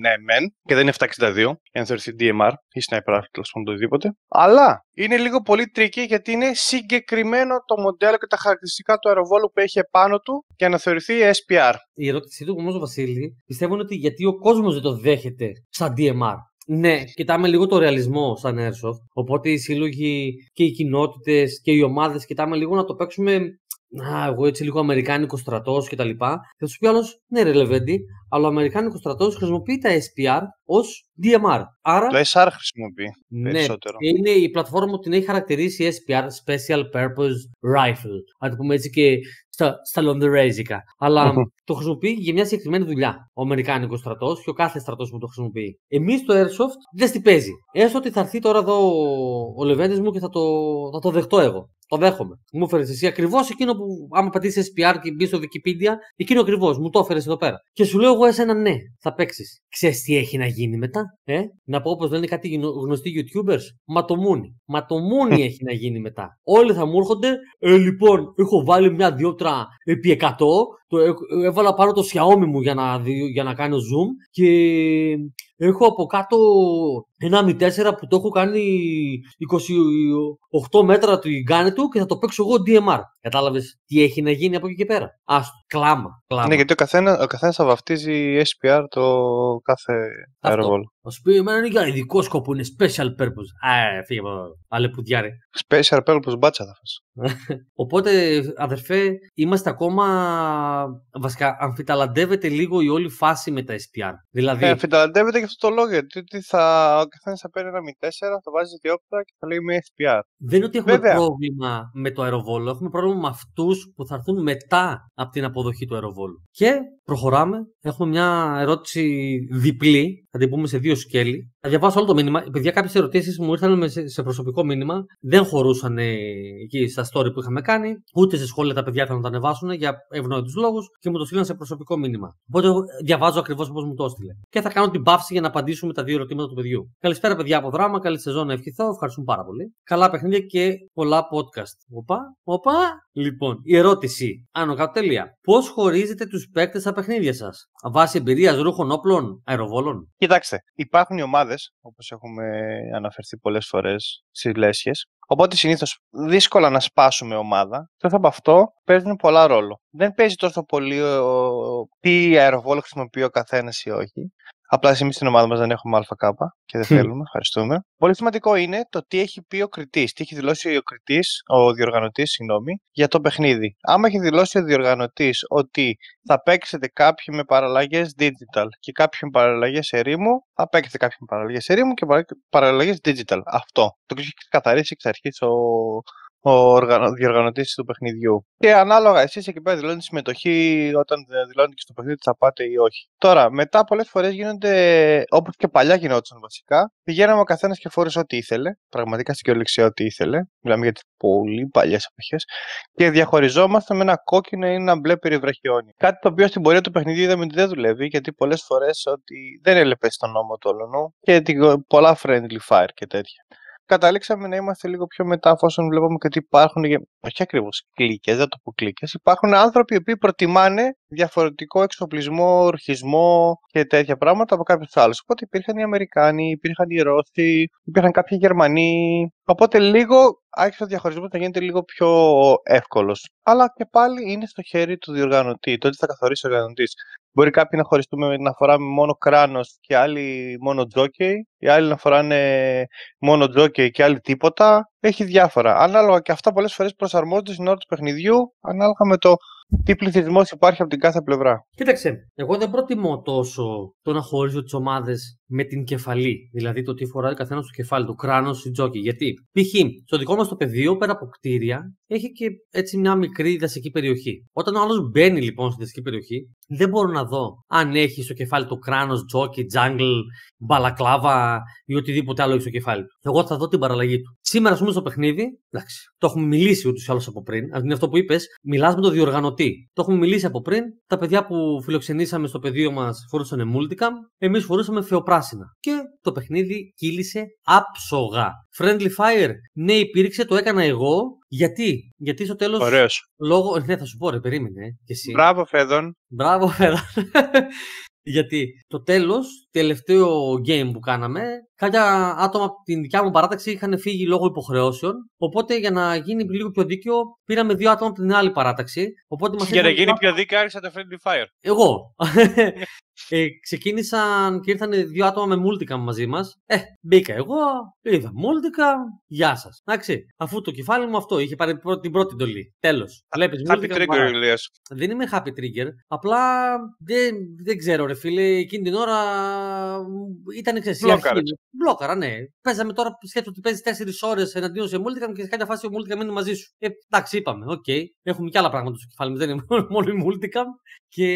ναι μεν και δεν είναι 762, αν θεωρηθεί DMR ή Sniper Rifle τέλος οτιδήποτε. Αλλά είναι λίγο πολύ τρική γιατί είναι συγκεκριμένο το μοντέλο και τα χαρακτηριστικά του αεροβόλου που έχει επάνω του και να θεωρηθεί SPR. Η ερώτησή του όμως, Βασίλη, πιστεύω ότι γιατί ο κόσμος δεν το δέχεται σαν DMR. Ναι, κοιτάμε λίγο το ρεαλισμό σαν Airsoft. Οπότε οι σύλλογοι και οι κοινότητες και οι ομάδες κοιτάμε λίγο να το παίξουμε εγώ έτσι λίγο Αμερικάνικο στρατός και τα λοιπά Θα σου πει άλλος, ναι, ρε Λεβέντι, αλλά ο Αμερικάνικος στρατός χρησιμοποιεί τα SPR ως DMR. Άρα, το SR χρησιμοποιεί ναι, περισσότερο. Είναι η πλατφόρμα που την έχει χαρακτηρίσει SPR, Special Purpose Rifle. Αν το πούμε έτσι και στα, στα Λονδρέζικα. Αλλά το χρησιμοποιεί για μια συγκεκριμένη δουλειά ο Αμερικάνικος στρατός και ο κάθε στρατός που το χρησιμοποιεί. Εμείς το Airsoft δεν στη παίζει. Έστω ότι θα έρθει τώρα εδώ ο Λεβέντης μου και θα το, θα το δεχτώ εγώ. Το δέχομαι. Μου έφερε εσύ ακριβώς εκείνο που, άμα πατήσεις SPR και μπεις στο Wikipedia, εκείνο ακριβώς. Μου το έφερες εδώ πέρα. Και σου λέω εγώ εσένα ναι, θα παίξεις. Ξέρεις τι έχει να γίνει μετά, ε? Να πω όπως λένε κάτι γνωστοί YouTubers. μα Μα το το μούνι έχει να γίνει μετά. Όλοι θα μου έρχονται. Ε, λοιπόν, έχω βάλει μια διόπτρα επί 100 το, έβαλα πάνω το Xiaomi μου για να, για να κάνω zoom και έχω από κάτω ένα Mi 4 που το έχω κάνει 28 μέτρα του γκάνε του και θα το παίξω εγώ DMR. Κατάλαβες τι έχει να γίνει από εκεί και πέρα. Α, κλάμα, κλάμα. Ναι, γιατί ο καθένας, ο καθένας θα βαφτίζει SPR το κάθε αεροβόλο. Α σου πει, εμένα είναι για ειδικό σκοπό, είναι special purpose. Α, φύγε από εδώ, Special RPL plus μπάτσα θα φας. [LAUGHS] Οπότε αδερφέ είμαστε ακόμα βασικά αμφιταλαντεύεται λίγο η όλη φάση με τα SPR. Δηλαδή... Ε, αμφιταλαντεύεται και αυτό το λόγο γιατί θα, ο καθένας θα παίρνει ένα μη 4, θα βάζει διόπτρα και θα λέει με SPR. Δεν είναι ότι έχουμε πρόβλημα με το αεροβόλο, έχουμε πρόβλημα με αυτούς που θα έρθουν μετά από την αποδοχή του αεροβόλου. Και προχωράμε, έχουμε μια ερώτηση διπλή, θα την πούμε σε δύο σκέλη. Θα διαβάσω όλο το μήνυμα. επειδή κάποιες ερωτήσεις μου ήρθαν σε προσωπικό μήνυμα. Δεν δεν χωρούσαν ε, εκεί στα story που είχαμε κάνει, ούτε σε σχόλια τα παιδιά ήθελαν να τα ανεβάσουν για ευνόητους λόγους και μου το στείλαν σε προσωπικό μήνυμα. Οπότε διαβάζω ακριβώς όπως μου το έστειλε. Και θα κάνω την παύση για να απαντήσουμε τα δύο ερωτήματα του παιδιού. Καλησπέρα, παιδιά από δράμα, καλή σεζόν ευχηθώ, ευχαριστούμε πάρα πολύ. Καλά παιχνίδια και πολλά podcast. Οπα, οπα. Λοιπόν, η ερώτηση, άνω κάτω τελεία. Πώς χωρίζετε τους παίκτες στα παιχνίδια σας, βάσει εμπειρίας ρούχων, όπλων, αεροβόλων. Κοιτάξτε, υπάρχουν οι ομάδες, όπως έχουμε αναφερθεί πολλές φορές, στι λέσχε, Οπότε συνήθως δύσκολα να σπάσουμε ομάδα. θα από αυτό, παίζουν πολλά ρόλο. Δεν παίζει τόσο πολύ ο... τι αεροβόλο χρησιμοποιεί ο καθένας ή όχι. Απλά εμείς στην ομάδα μας δεν έχουμε ΑΚ και δεν θέλουμε. Ευχαριστούμε. Πολύ σημαντικό είναι το τι έχει πει ο κριτής, τι έχει δηλώσει ο κριτής, ο διοργανωτής, συγγνώμη, για το παιχνίδι. Άμα έχει δηλώσει ο διοργανωτής ότι θα παίξετε κάποιοι με παραλλαγές digital και κάποιοι με παραλλαγές ερήμου, θα παίξετε κάποιοι με παραλλαγές ερήμου και παραλλαγές digital. Αυτό. Το έχει καθαρίσει εξ αρχής ο ο διοργανωτής του παιχνιδιού. Και ανάλογα εσείς εκεί πέρα δηλώνετε συμμετοχή όταν δηλώνετε και στο παιχνίδι ότι θα πάτε ή όχι. Τώρα, μετά πολλές φορές γίνονται, όπως και παλιά γινόταν βασικά, πηγαίναμε ο καθένας και φόρησε ό,τι ήθελε, πραγματικά στην κυριολεξία ό,τι ήθελε, μιλάμε για τις πολύ παλιές εποχές. και διαχωριζόμαστε με ένα κόκκινο ή ένα μπλε περιβραχιόνι. Κάτι το οποίο στην πορεία του παιχνιδιού είδαμε ότι δεν δουλεύει, γιατί πολλές φορές ότι δεν έλεπε στον νόμο του Ολονού και πολλά friendly fire και τέτοια καταλήξαμε να είμαστε λίγο πιο μετά, αφού βλέπουμε ότι υπάρχουν, όχι ακριβώς κλίκες, δεν το πω κλίκες, υπάρχουν άνθρωποι οι οποίοι προτιμάνε διαφορετικό εξοπλισμό, ορχισμό και τέτοια πράγματα από κάποιους άλλους. Οπότε υπήρχαν οι Αμερικάνοι, υπήρχαν οι Ρώσοι, υπήρχαν κάποιοι Γερμανοί. Οπότε λίγο άρχισε ο διαχωρισμός να γίνεται λίγο πιο εύκολος. Αλλά και πάλι είναι στο χέρι του διοργανωτή, το ότι θα καθορίσει ο διοργανωτής. Μπορεί κάποιοι να χωριστούμε να φοράμε μόνο κράνος και άλλοι μόνο τζόκι, οι άλλοι να φοράνε μόνο τζόκι και άλλοι τίποτα έχει διάφορα. Ανάλογα και αυτά πολλές φορές προσαρμόζονται στην ώρα του παιχνιδιού, ανάλογα με το τι πληθυσμός υπάρχει από την κάθε πλευρά. Κοίταξε, εγώ δεν προτιμώ τόσο το να χωρίζω τις ομάδες με την κεφαλή. Δηλαδή το τι φοράει καθένας στο κεφάλι, του κράνος ή τζόκι. Γιατί, π.χ., στο δικό μας το πεδίο, πέρα από κτίρια, έχει και έτσι μια μικρή δασική περιοχή. Όταν ο άλλος μπαίνει λοιπόν στη δασική περιοχή, δεν μπορώ να δω αν έχει στο κεφάλι το κράνος, τζόκι, τζάγκλ, μπαλακλάβα ή οτιδήποτε άλλο έχει στο κεφάλι του. Εγώ θα δω την παραλλαγή του. Σήμερα, ας το στο παιχνίδι, εντάξει, το έχουμε μιλήσει ούτως ή άλλως από πριν. Αν είναι αυτό που είπες, μιλάς με τον διοργανωτή. Το έχουμε μιλήσει από πριν. Τα παιδιά που φιλοξενήσαμε στο πεδίο μας φορούσαν Multicam, εμείς φορούσαμε θεοπράσινα Και το παιχνίδι κύλησε άψογα. Friendly Fire, ναι, υπήρξε, το έκανα εγώ. Γιατί, γιατί στο τέλος. Λόγω... Ναι, θα σου πω, ρε, περίμενε. Ε, και εσύ. Μπράβο, Φέδων. Μπράβο, Φέδων. Γιατί το τέλος, τελευταίο game που κάναμε, κάποια άτομα από την δικιά μου παράταξη είχαν φύγει λόγω υποχρεώσεων. Οπότε για να γίνει λίγο πιο δίκαιο, πήραμε δύο άτομα από την άλλη παράταξη. Οπότε μας για να γίνει πιο δίκαιο, άρχισα το Friendly Fire. Εγώ. [LAUGHS] Ε, ξεκίνησαν και ήρθαν δύο άτομα με μούλτικα μαζί μας. Ε, μπήκα εγώ, είδα μούλτικα, γεια σας. αφού το κεφάλι μου αυτό είχε πάρει την πρώτη εντολή. Τέλος. Βλέπει Happy trigger, Ηλίας. Δεν είμαι happy trigger. Απλά δεν, δεν ξέρω, ρε φίλε, εκείνη την ώρα ήταν εξαιρετικά. Μπλόκαρα. Μπλόκαρα, ναι. Παίζαμε τώρα, σκέφτομαι ότι παίζει τέσσερις ώρες εναντίον σε μούλτικα και σε κάποια φάση ο μούλτικα μείνει μαζί σου. Ε, εντάξει, είπαμε, οκ. Έχουμε και άλλα πράγματα στο κεφάλι μου, δεν είναι [LAUGHS] μόνο η Multicam. Και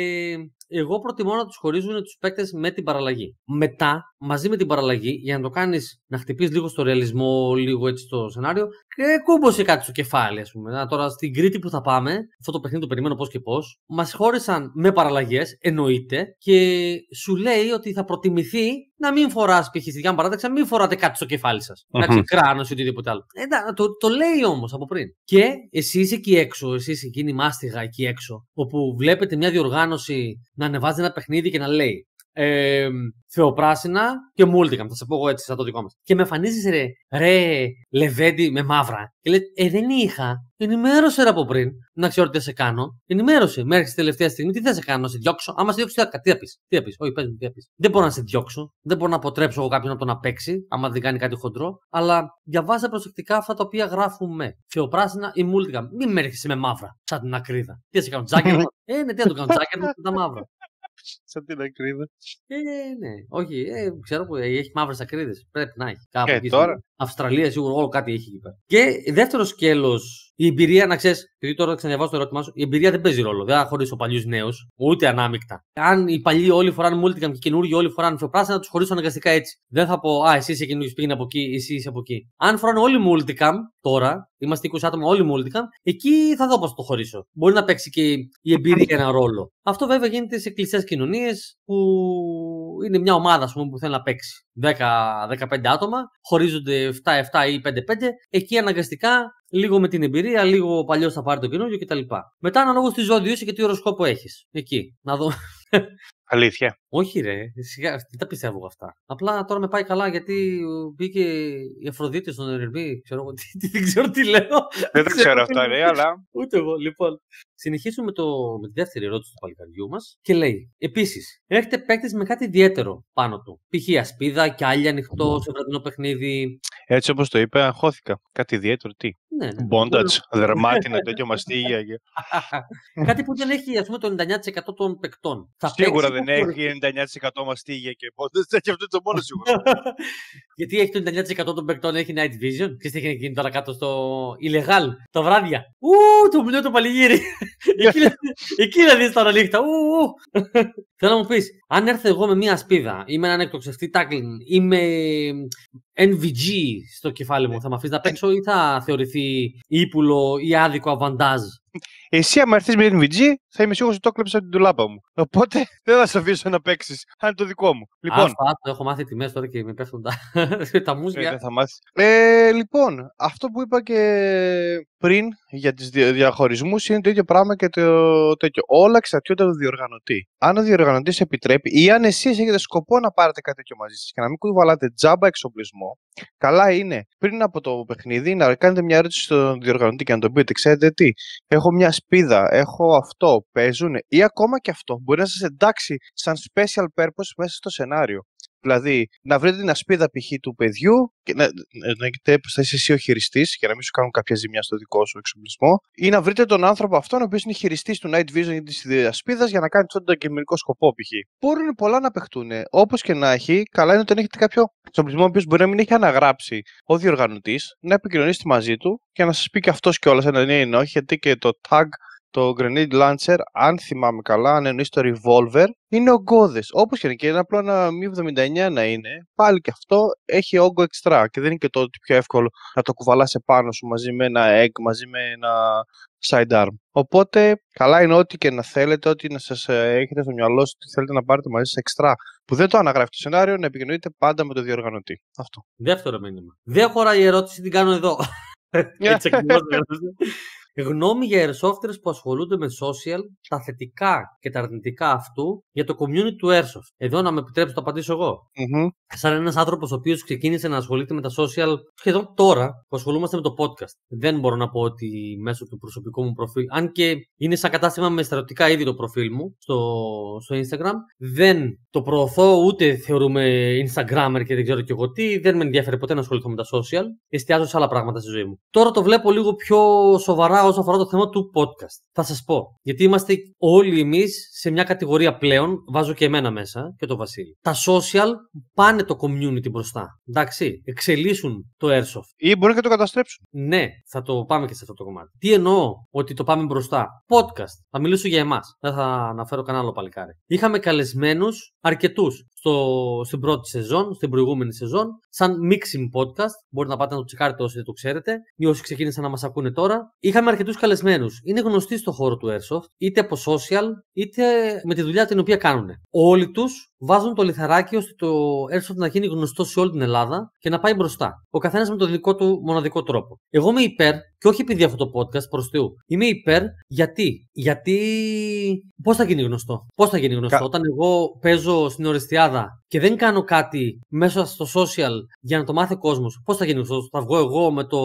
εγώ προτιμώ να τους χωρίζουν τους παίκτες με την παραλλαγή. Μετά, μαζί με την παραλλαγή, για να το κάνεις να χτυπήσεις λίγο στο ρεαλισμό, λίγο έτσι το σενάριο, και ε, κούμπωσε κάτι στο κεφάλι, ας πούμε. τώρα στην Κρήτη που θα πάμε, αυτό το παιχνίδι το περιμένω πώς και πώς, μας χώρισαν με παραλλαγές, εννοείται, και σου λέει ότι θα προτιμηθεί να μην φοράς π.χ. στη διάμενα παράταξη, να μην φοράτε κάτι στο κεφάλι σας. Να ξεκράνω ή οτιδήποτε άλλο. Ε, το, το λέει όμως από πριν. Και εσείς εκεί έξω, εσείς εκείνη η μάστιγα εκεί έξω, όπου βλέπετε μια διοργάνωση να ανεβάζει ένα παιχνίδι και να λέει ε, θεοπράσινα και μούλτικαμ. Θα σε πω εγώ έτσι, σαν το δικό μας. Και με εμφανίζεις ρε, ρε, λεβέντι με μαύρα. Και λέει, Ε, δεν είχα. Ενημέρωσε από πριν να ξέρω τι θα σε κάνω. Ενημέρωσε μέχρι τη τελευταία στιγμή τι θα σε κάνω, να σε διώξω. Άμα σε διώξω, τι θα πεις. Τι θα πεις, Όχι, παίζει, τι θα πεις. Δεν μπορώ να σε διώξω. Δεν μπορώ να αποτρέψω εγώ κάποιον από το να παίξει, άμα δεν κάνει κάτι χοντρό. Αλλά διαβάζα προσεκτικά αυτά τα οποία γράφουμε. Θεοπράσινα ή μούλτικαμ. Μην με έρχεσαι με μαύρα, σαν την ακρίδα. Τι θα σε κάνω, τζάκερ. [LAUGHS] ε, ναι, τι θα το κάνω, τζάκερ τα μαύρα σαν την ακρίδα. Ε, ναι. Όχι, ε, ξέρω που έχει μαύρες ακρίδες. Πρέπει να έχει. Κάπου ε, τώρα. Αυστραλία σίγουρα όλο κάτι έχει εκεί πέρα. Και δεύτερο σκέλος η εμπειρία, να ξέρεις, επειδή τώρα ξαναδιαβάζω το ερώτημά σου, η εμπειρία δεν παίζει ρόλο. Δεν θα χωρίσω παλιούς νέους, ούτε ανάμεικτα. Αν οι παλιοί όλοι φοράνε μούλτικαμ και καινούργοι όλοι φοράνε να του χωρίσω αναγκαστικά έτσι. Δεν θα πω, Α, εσύ είσαι καινούργιος, πήγαινε από εκεί, εσύ είσαι από εκεί. Αν φοράνε όλοι multicam, τώρα, είμαστε 20 άτομα όλοι μούλτικαμ, εκεί θα δω πώς το χωρίσω. Μπορεί να παίξει και η εμπειρία ένα ρόλο. Αυτό βέβαια γίνεται σε κλειστέ κοινωνίες που είναι μια ομάδα πούμε, που θέλει να παίξει. 10-15 άτομα, χωρίζονται 7-7 ή 5-5. Εκεί αναγκαστικά λίγο με την εμπειρία, λίγο παλιός θα πάρει το καινούριο κτλ. Μετά αναλόγως τη ζώδιο είσαι και τι οροσκόπο έχεις. Εκεί. Να δω. Αλήθεια. Όχι, ρε. Σιγά, δεν τα πιστεύω αυτά. Απλά τώρα με πάει καλά γιατί μπήκε η Αφροδίτη στον ερμή. Ξέρω εγώ. [LAUGHS] Δεν ξέρω τι λέω. Δεν τα ξέρω αυτά, ρε, αλλά. Ούτε εγώ, λοιπόν. Συνεχίζουμε το, με τη δεύτερη ερώτηση του παλικαριού μας και λέει: Επίσης, έχετε παίκτε με κάτι ιδιαίτερο πάνω του. Π.χ. ασπίδα, άλλη ανοιχτό σε βραδινό παιχνίδι. Έτσι όπως το είπε, αγχώθηκα. Κάτι ιδιαίτερο, τι. Ναι, ναι. ναι. Μπόντατ, δερμάτινα, τέτοιο μαστίγια. [LAUGHS] Κάτι που δεν έχει ας πούμε, το 99% των παικτών. Σίγουρα δεν έχει 99% μαστίγια και πότε. [LAUGHS] έχει αυτό το μόνο σίγουρο. [LAUGHS] Γιατί έχει το 99% των παικτών έχει night vision. Και τι έχει γίνει τώρα κάτω στο illegal τα βράδια. Ού, το μιλάω το παλιγύρι. [LAUGHS] Εκεί να δεις τώρα νύχτα. Θέλω να μου πεις, αν έρθω εγώ με μία σπίδα ή με έναν εκτοξευτή τάκλιν ή με NVG στο κεφάλι μου, ναι. θα με αφήσεις να παίξω ή θα θεωρηθεί ύπουλο ή άδικο αβαντάζ. Εσύ, αν έρθεις με NVG, θα είμαι σίγουρος ότι το κλέψα την τουλάπα μου. Οπότε [LAUGHS] δεν θα σε αφήσω να παίξεις, αν είναι το δικό μου. Λοιπόν. Α, το έχω μάθει τιμές τώρα και με πέφτουν τα, [LAUGHS] τα μουσια. Ε, θα μάθεις. Ε, λοιπόν, αυτό που είπα και πριν για του διαχωρισμούς είναι το ίδιο πράγμα και το τέτοιο. Όλα εξαρτιούνται από τον διοργανωτή. Αν ο διοργανωτής επιτρέπει ή αν εσείς έχετε σκοπό να πάρετε κάτι τέτοιο μαζί σας και να μην κουβαλάτε τζάμπα εξοπλισμό, καλά είναι πριν από το παιχνίδι να κάνετε μια ερώτηση στον διοργανωτή και να τον πείτε, ξέρετε τι, έχω μια Πίδα, έχω αυτό, παίζουν ή ακόμα και αυτό μπορεί να σας εντάξει σαν special purpose μέσα στο σενάριο. Δηλαδή, να βρείτε την ασπίδα π.χ. του παιδιού και να, ε, να πώ θα είσαι εσύ ο χειριστής για να μην σου κάνουν κάποια ζημιά στο δικό σου εξοπλισμό. Ή να βρείτε τον άνθρωπο αυτόν ο οποίος είναι χειριστής του Night Vision ή της ασπίδας για να κάνει αυτόν τον εγκεμερικό σκοπό π.χ. Μπορούν πολλά να παιχτούν. Ε, Όπως και να έχει, καλά είναι όταν έχετε κάποιο εξοπλισμό ο οποίος μπορεί να μην έχει αναγράψει ο διοργανωτής, να επικοινωνήσετε μαζί του και να σας πει και αυτός κιόλας αν είναι ή όχι, γιατί και το tag το Grenade Lancer, αν θυμάμαι καλά, αν εννοείς το Revolver, είναι ογκώδες. Όπως και είναι απλό ένα Mi-79 να είναι, πάλι και αυτό έχει όγκο εξτρά και δεν είναι και το ότι πιο εύκολο να το κουβαλάς επάνω σου μαζί με ένα egg, μαζί με ένα sidearm. Οπότε, καλά είναι ό,τι και να θέλετε, ό,τι να σας ε, έχετε στο μυαλό σου, ότι θέλετε να πάρετε μαζί σας εξτρά που δεν το αναγράφει το σενάριο, να επικοινωνείτε πάντα με το διοργανωτή. Αυτό. Δεύτερο μήνυμα. Δεν χωράει η ερώτηση, την κάνω εδώ. [LAUGHS] Έτσι δηλαδή γνώμη για airsofters που ασχολούνται με social, τα θετικά και τα αρνητικά αυτού για το community του airsoft. Εδώ να με επιτρέψετε να απαντήσω εγώ. Mm-hmm. Σαν ένας άνθρωπος ο οποίος ξεκίνησε να ασχολείται με τα social σχεδόν τώρα που ασχολούμαστε με το podcast. Δεν μπορώ να πω ότι μέσω του προσωπικού μου προφίλ, αν και είναι σαν κατάστημα με στρατιωτικά ήδη το προφίλ μου στο, στο Instagram, δεν το προωθώ ούτε θεωρούμε Instagrammer και δεν ξέρω και εγώ τι. Δεν με ενδιαφέρει ποτέ να ασχοληθώ με τα social. Εστιάζω σε άλλα πράγματα στη ζωή μου. Τώρα το βλέπω λίγο πιο σοβαρά όσον αφορά το θέμα του podcast. Θα σας πω. Γιατί είμαστε όλοι εμείς σε μια κατηγορία πλέον. Βάζω και εμένα μέσα και το Βασίλη. Τα social πάνε το community μπροστά. Εντάξει. Εξελίσσουν το airsoft. Ή μπορεί και το καταστρέψουν. Ναι, θα το πάμε και σε αυτό το κομμάτι. Τι εννοώ ότι το πάμε μπροστά. Podcast. Θα μιλήσω για εμάς. Δεν θα αναφέρω κανένα άλλο παλικάρι. Είχαμε καλεσμένους αρκετούς στο, στην πρώτη σεζόν, στην προηγούμενη σεζόν, σαν mixing podcast. Μπορείτε να πάτε να το τσεκάρετε όσοι δεν το ξέρετε ή όσοι ξεκίνησαν να μας ακούνε τώρα. Είχαμε αρκετούς καλεσμένους. Είναι γνωστοί στο χώρο του Airsoft, είτε από social, είτε με τη δουλειά την οποία κάνουν. Όλοι τους βάζουν το λιθαράκι ώστε το airsoft να γίνει γνωστό σε όλη την Ελλάδα και να πάει μπροστά. Ο καθένας με τον δικό του μοναδικό τρόπο. Εγώ είμαι υπέρ, και όχι επειδή αυτό το podcast προς Θεού. Είμαι υπέρ γιατί. Γιατί. Πώς θα γίνει γνωστό. Πώς θα γίνει γνωστό. Όταν εγώ παίζω στην Ορεστιάδα και δεν κάνω κάτι μέσα στο social για να το μάθει ο κόσμος, πώς θα γίνει αυτό. Θα βγω εγώ με το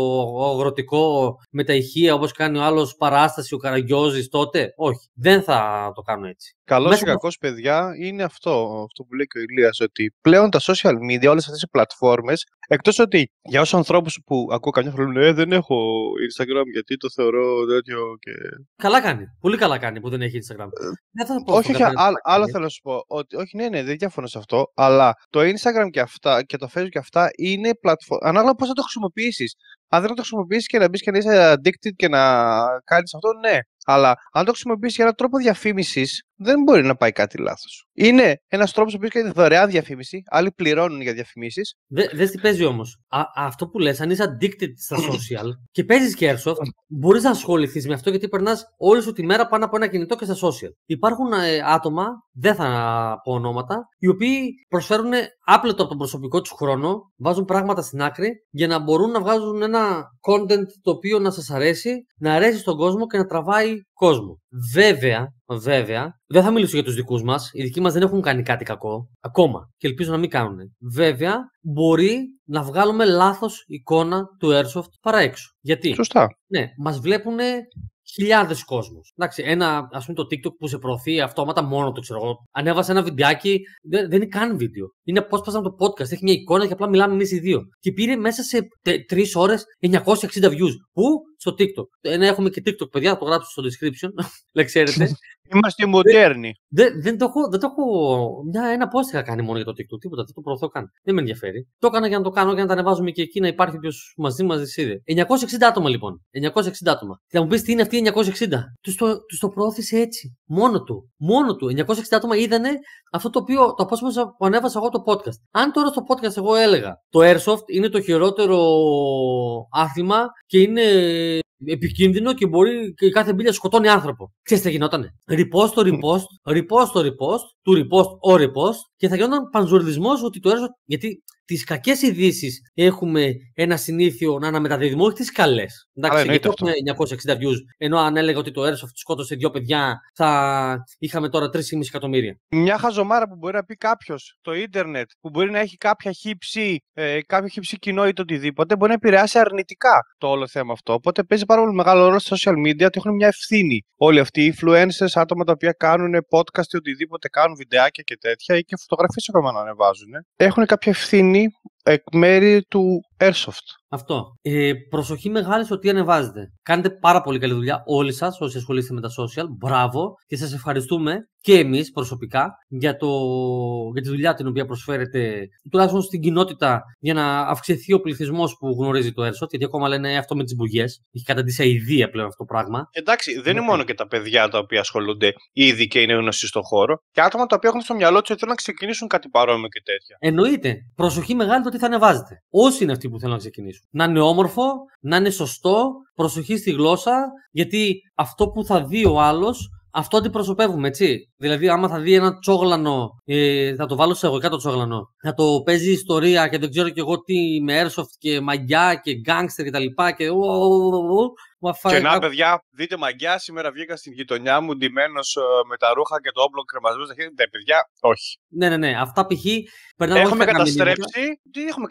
αγροτικό, με τα ηχεία, όπως κάνει ο άλλος παράσταση, ο Καραγκιόζης τότε. Όχι, δεν θα το κάνω έτσι. Καλός ή κακός, παιδιά, είναι αυτό, αυτό που λέει και ο Ηλίας, ότι πλέον τα social media, όλες αυτές οι πλατφόρμες Εκτός ότι για όσους ανθρώπους που ακούω καμιά φορά λένε «Ε, δεν έχω Instagram γιατί το θεωρώ τέτοιο και... Καλά κάνει. Πολύ καλά κάνει που δεν έχει Instagram. Ε, δεν θα πω όχι, όχι άλλο θέλω να σου πω. Ότι, όχι, ναι, ναι, δεν διαφωνώ σε αυτό, αλλά το Instagram και, αυτά, και το Facebook και αυτά είναι πλατφόρμα. Ανάλογα πώς θα το χρησιμοποιήσεις. Αν δεν το χρησιμοποιήσεις και να μπεις και να είσαι addicted και να κάνεις αυτό, ναι. Αλλά αν το χρησιμοποιήσεις για έναν τρόπο διαφήμισης, δεν μπορεί να πάει κάτι λάθος. Είναι ένας τρόπος που έχει δωρεάν διαφήμιση. Άλλοι πληρώνουν για διαφημίσεις. Δε τι παίζει όμως. Αυτό που λες, αν είσαι addicted στα [CLEARS THROAT] social και παίζεις και airsoft, μπορείς να ασχοληθείς με αυτό γιατί περνάς όλη σου τη μέρα πάνω από ένα κινητό και στα social. Υπάρχουν ε, άτομα, δεν θα πω ονόματα, οι οποίοι προσφέρουν άπλετο από τον προσωπικό τους χρόνο, βάζουν πράγματα στην άκρη για να μπορούν να βγάζουν ένα content το οποίο να σας αρέσει, να αρέσει στον κόσμο και να τραβάει κόσμο. Βέβαια, βέβαια, δεν θα μιλήσω για τους δικούς μας. Οι δικοί μας δεν έχουν κάνει κάτι κακό ακόμα και ελπίζω να μην κάνουν. Βέβαια, μπορεί να βγάλουμε λάθος εικόνα του Airsoft παρά έξω. Γιατί. Σωστά. Ναι, μας βλέπουν χιλιάδες κόσμος. Εντάξει, ένα, ας πούμε, το TikTok που σε προωθεί αυτόματα μόνο το ξέρω εγώ. Ανέβασε ένα βιντεάκι, δεν, δεν είναι καν βίντεο. Είναι πώς από το podcast, έχει μια εικόνα και απλά μιλάμε εμείς οι δύο. Και πήρε μέσα σε τρεις ώρες 960 views. Πού? Στο TikTok. Ένα ε, έχουμε και TikTok, παιδιά, το γράψω στο description, Δεν [LAUGHS] [LAUGHS] Είμαστε μοντέρνοι. Δεν, δεν, το έχω. Δεν το έχω μια, ένα πώ είχα κάνει μόνο για το TikTok. Τίποτα. Δεν το προωθώ καν. Δεν με ενδιαφέρει. Το έκανα για να το κάνω για να τα ανεβάζουμε και εκεί να υπάρχει ποιος μαζί μας είδε. 960 άτομα λοιπόν. 960 άτομα. Και θα μου πεις τι είναι αυτή η 960. Τους το, το προώθησε έτσι. Μόνο του. Μόνο του. 960 άτομα είδανε αυτό το οποίο το απόσπασα που ανέβασα εγώ το podcast. Αν τώρα στο podcast εγώ έλεγα το Airsoft είναι το χειρότερο άθλημα και είναι επικίνδυνο και μπορεί και κάθε μπύλια σκοτώνει άνθρωπο. Ξέρετε τι γινότανε. ριπόστο ριπόστο, ριπόστο ριπόστο, το του ριπόστο, ο ριπόστο, και θα γινόταν πανζουρδισμός ότι το έργο. Γιατί τις κακές ειδήσεις έχουμε ένα συνήθειο να αναμεταδίδουμε, όχι τις καλές. Εντάξει, γιατί έχουμε 960 views, ενώ αν έλεγα ότι το Airsoft σκότωσε δύο παιδιά, θα είχαμε τώρα 3,5 εκατομμύρια. Μια χαζομάρα που μπορεί να πει κάποιος, το ίντερνετ, που μπορεί να έχει κάποια χύψη, ε, κάποιο χύψη κοινό ή το οτιδήποτε, μπορεί να επηρεάσει αρνητικά το όλο θέμα αυτό. Οπότε παίζει πάρα πολύ μεγάλο ρόλο στα social media ότι έχουν μια ευθύνη. Όλοι αυτοί οι influencers, άτομα τα οποία κάνουν podcast ή οτιδήποτε, κάνουν βιντεάκια και τέτοια ή φωτογραφίες ακόμα να ανεβάζουν. Έχουν κάποια ευθύνη εκ μέρη του Airsoft. Αυτό. Ε, προσοχή μεγάλη στο τι ανεβάζετε. Κάνετε πάρα πολύ καλή δουλειά όλοι σας όσοι ασχολείστε με τα social. Μπράβο και σας ευχαριστούμε και εμείς προσωπικά για, το, για τη δουλειά την οποία προσφέρετε τουλάχιστον στην κοινότητα για να αυξηθεί ο πληθυσμός που γνωρίζει το Airsoft. Γιατί ακόμα λένε «Ε, αυτό με τις μπουγιές. Έχει καταντήσει αηδία πλέον αυτό το πράγμα. Εντάξει, δεν είναι ναι. μόνο και τα παιδιά τα οποία ασχολούνται ήδη και είναι γνωστοί στον χώρο. Και άτομα τα οποία έχουν στο μυαλό τους ότι θέλουν να ξεκινήσουν κάτι παρόμοιο και τέτοια. Εννοείται. Προσοχή μεγάλη τι θα ανεβάζετε. Όσοι είναι αυτοί που θέλουν να ξεκινήσουν. Να είναι όμορφο, να είναι σωστό, προσοχή στη γλώσσα, γιατί αυτό που θα δει ο άλλος αυτό αντιπροσωπεύουμε, έτσι. Δηλαδή, άμα θα δει ένα τσόγλανο, ε, θα το βάλω σε εγώ το τσόγλανο, θα το παίζει ιστορία και δεν ξέρω κι εγώ τι με airsoft και μαγιά και γκάγκστερ και τα λοιπά και. και να, παιδιά, Δείτε μαγιά, σήμερα βγήκα στην γειτονιά μου ντυμένος ε, με τα ρούχα και το όπλο κρεμασμένο στα χέρια. Ναι, παιδιά, όχι. Ναι, ναι, ναι. Αυτά π.χ. Έχουμε καταστρέψει. Τι έχουμε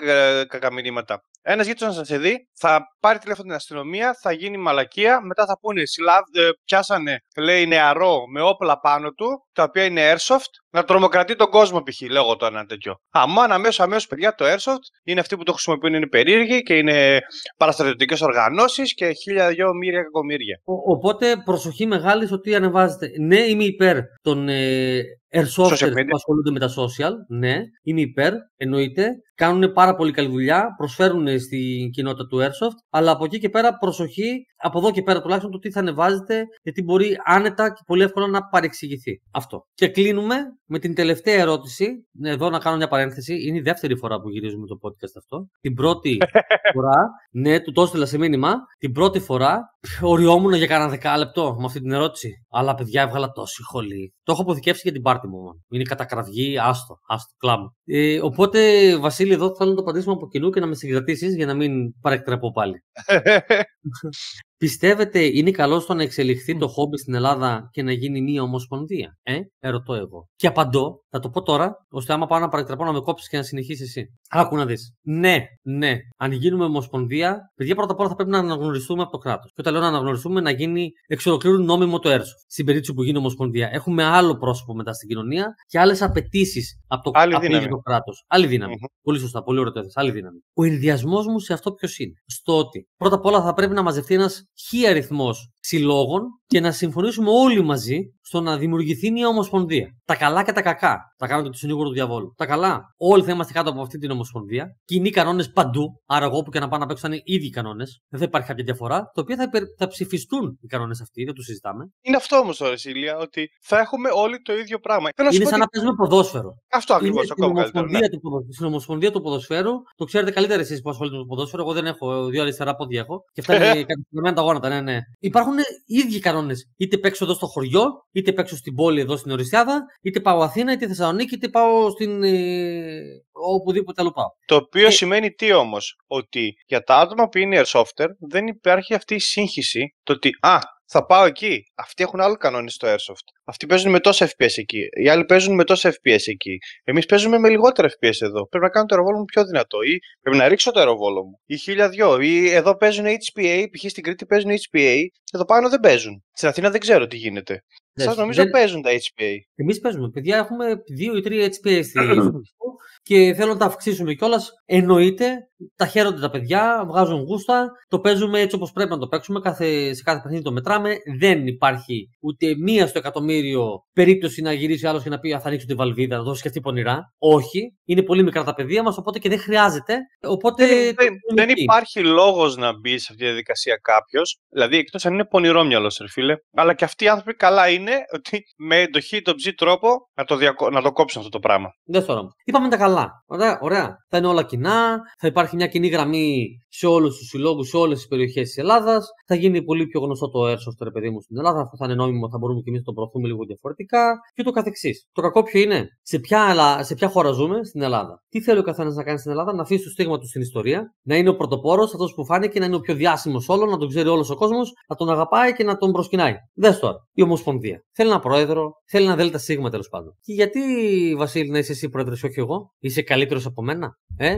κακά μηνύματα. Ένας γείτονας να σα δει, θα πάρει τηλέφωνο την αστυνομία, θα γίνει μαλακία. Μετά θα πούνε, ε, πιάσανε, λέει, νεαρό με όπλα πάνω του, τα οποία είναι airsoft, να τρομοκρατεί τον κόσμο π.χ. Λέγω το ένα τέτοιο. Αμάν αμέσως, αμέσως, παιδιά, το airsoft είναι αυτοί που το χρησιμοποιούν, είναι περίεργοι και είναι παραστρατιωτικές οργανώσεις και χίλια δυο μύρια κακομύρια οπότε προσοχή μεγάλη στο τι ανεβάζετε. Ναι, είμαι υπέρ των ε, Airsofters που ασχολούνται με τα social, ναι, είναι υπέρ, εννοείται. Κάνουν πάρα πολύ καλή δουλειά, προσφέρουν στην κοινότητα του Airsoft, αλλά από εκεί και πέρα προσοχή, από εδώ και πέρα τουλάχιστον το τι θα ανεβάζετε, γιατί μπορεί άνετα και πολύ εύκολα να παρεξηγηθεί. Αυτό. Και κλείνουμε με την τελευταία ερώτηση. Ναι, εδώ να κάνω μια παρένθεση. Είναι η δεύτερη φορά που γυρίζουμε το podcast αυτό. Την πρώτη [LAUGHS] φορά, ναι, του το έστειλα σε μήνυμα. Την πρώτη φορά οριόμουν για κανένα δεκάλεπτο με αυτή την ερώτηση. Αλλά παιδιά, έβγαλα τόση χολή. Το έχω αποθηκεύσει για την είναι κατακραυγή, άστο, άστο, κλάμα. Ε, οπότε, Βασίλη, εδώ θέλω να το απαντήσουμε από κοινού και να με συγκρατήσεις για να μην παρεκτραπώ πάλι. [LAUGHS] [LAUGHS] Πιστεύετε είναι καλό στο να εξελιχθεί το χόμπι στην Ελλάδα και να γίνει μία ομοσπονδία, ε? Ερωτώ εγώ. Και απαντώ, θα το πω τώρα, ώστε άμα πάω να παρατραπώ να με κόψεις και να συνεχίσεις εσύ. Άκου να δεις. Ναι, ναι. Αν γίνουμε ομοσπονδία, παιδιά πρώτα απ' όλα θα πρέπει να αναγνωριστούμε από το κράτος. Και όταν λέω να αναγνωριστούμε, να γίνει εξ ολοκλήρου νόμιμο το έρσο. Στην περίπτωση που γίνει ομοσπονδία, έχουμε άλλο πρόσωπο μετά στην κοινωνία και άλλες απαιτήσεις από το, το κράτος. Άλλη δύναμη. Mm-hmm. Πολύ σωστά, πολύ ωραίο το Άλλη δύναμη. Ο ενδιασμός μου σε αυτό ποιος είναι. Στο ότι πρώτα απ' όλα θα πρέπει να μαζευτεί ένας χι αριθμός συλλόγων και να συμφωνήσουμε όλοι μαζί στο να δημιουργηθεί μια ομοσπονδία. Τα καλά και τα κακά. Τα κάνετε του συνήγορο του διαβόλου. Τα καλά. Όλοι θα είμαστε κάτω από αυτή την ομοσπονδία. Κοινοί κανόνες παντού. Άρα, εγώ που και να πάω να παίξω θα είναι ήδη κανόνες. Δεν θα υπάρχει κάποια διαφορά. το οποίο θα, υπερ... θα ψηφιστούν οι κανόνες αυτοί. Δεν του συζητάμε. Είναι αυτό όμως τώρα, Σίλια, ότι θα έχουμε όλοι το ίδιο πράγμα. Είναι σαν να παίζουμε ποδόσφαιρο. Αυτό ακριβώς ακόμα ομοσπονδία Ναι. Του... Στην ομοσπονδία του ποδοσφαίρου το ξέρετε καλύτερα εσείς που ασχολείστε με το ποδόσφαιρο. Εγώ δεν έχω δύο αριστερά πόδια έχω. Και αυτά [LAUGHS] είναι τα γόνατα. Ναι, ναι. Υπάρχουν ίδιοι κανόνες κανόνες. Είτε παίξω εδώ στο χωριό, είτε παίξω στην πόλη εδώ στην Οριστιάδα, είτε πάω Αθήνα, είτε Θεσσαλονίκη, είτε πάω στην. Ε, οπουδήποτε άλλο πάω. Το οποίο ε, σημαίνει τι όμως, ότι για τα άτομα που είναι airsofter δεν υπάρχει αυτή η σύγχυση το ότι α, θα πάω εκεί. Αυτοί έχουν άλλο κανόνες στο Airsoft. Αυτοί παίζουν με τόσα FPS εκεί. Οι άλλοι παίζουν με τόσα FPS εκεί. Εμείς παίζουμε με λιγότερα FPS εδώ. Πρέπει να κάνω το αεροβόλο μου πιο δυνατό. Ή πρέπει να ρίξω το αεροβόλο μου. Ή δυο Ή εδώ παίζουν HPA. Π.χ. στην Κρήτη παίζουν HPA. Εδώ πάνω δεν παίζουν. Στην Αθήνα δεν ξέρω τι γίνεται. Ναι, Σας νομίζω δεν... παίζουν τα HPA. Εμείς παίζουμε. Παιδιά έχουμε δύο ή τρία HPA [CLEARS THROAT] και θέλω να τα αυξήσουμε κιόλας. Εννοείται, τα χαίρονται τα παιδιά, βγάζουν γούστα, το παίζουμε έτσι όπως πρέπει να το παίξουμε, κάθε, σε κάθε παιχνίδι το μετράμε. Δεν υπάρχει ούτε μία στο εκατομμύριο περίπτωση να γυρίσει άλλος και να πει Α, θα ανοίξω τη βαλβίδα, να και αυτή πονηρά. Όχι, είναι πολύ μικρά τα παιδεία μας, οπότε και δεν χρειάζεται. Οπότε, δεν, υπάρχει λόγος να μπει σε αυτή τη διαδικασία κάποιος, δηλαδή εκτός αν είναι πονηρό μυαλό, φίλε. Αλλά και αυτοί οι άνθρωποι καλά είναι ότι με εντοχή τον ψή τρόπο να το, διακο... να το κόψουν αυτό το πράγμα. Δεν τώρα. Είπαμε τα καλά καλά. Ωραία, ωραία. Θα είναι όλα κοινά, θα υπάρχει μια κοινή γραμμή σε όλους τους συλλόγους, σε όλες τις περιοχές της Ελλάδας. Θα γίνει πολύ πιο γνωστό το airsoft, ρε παιδί μου, στην Ελλάδα. Αυτό θα είναι νόμιμο, θα μπορούμε και εμείς να το προωθούμε λίγο διαφορετικά και το καθεξής. Το κακό ποιο είναι, σε ποια, σε ποια χώρα ζούμε, στην Ελλάδα. Τι θέλει ο καθένας να κάνει στην Ελλάδα, να αφήσει το στίγμα του στην ιστορία, να είναι ο πρωτοπόρος, αυτός που φάνηκε, να είναι ο πιο διάσημος όλων, να τον ξέρει όλος ο κόσμος, να τον αγαπάει και να τον προσκυνάει. Δες τώρα, η Ομοσπονδία. Θέλει ένα πρόεδρο, θέλει ένα σίγμα τέλος πάντων. Και γιατί, Βασίλη, να είσαι εσύ πρόεδρος όχι εγώ. Είσαι καλύτερος από μένα, ε?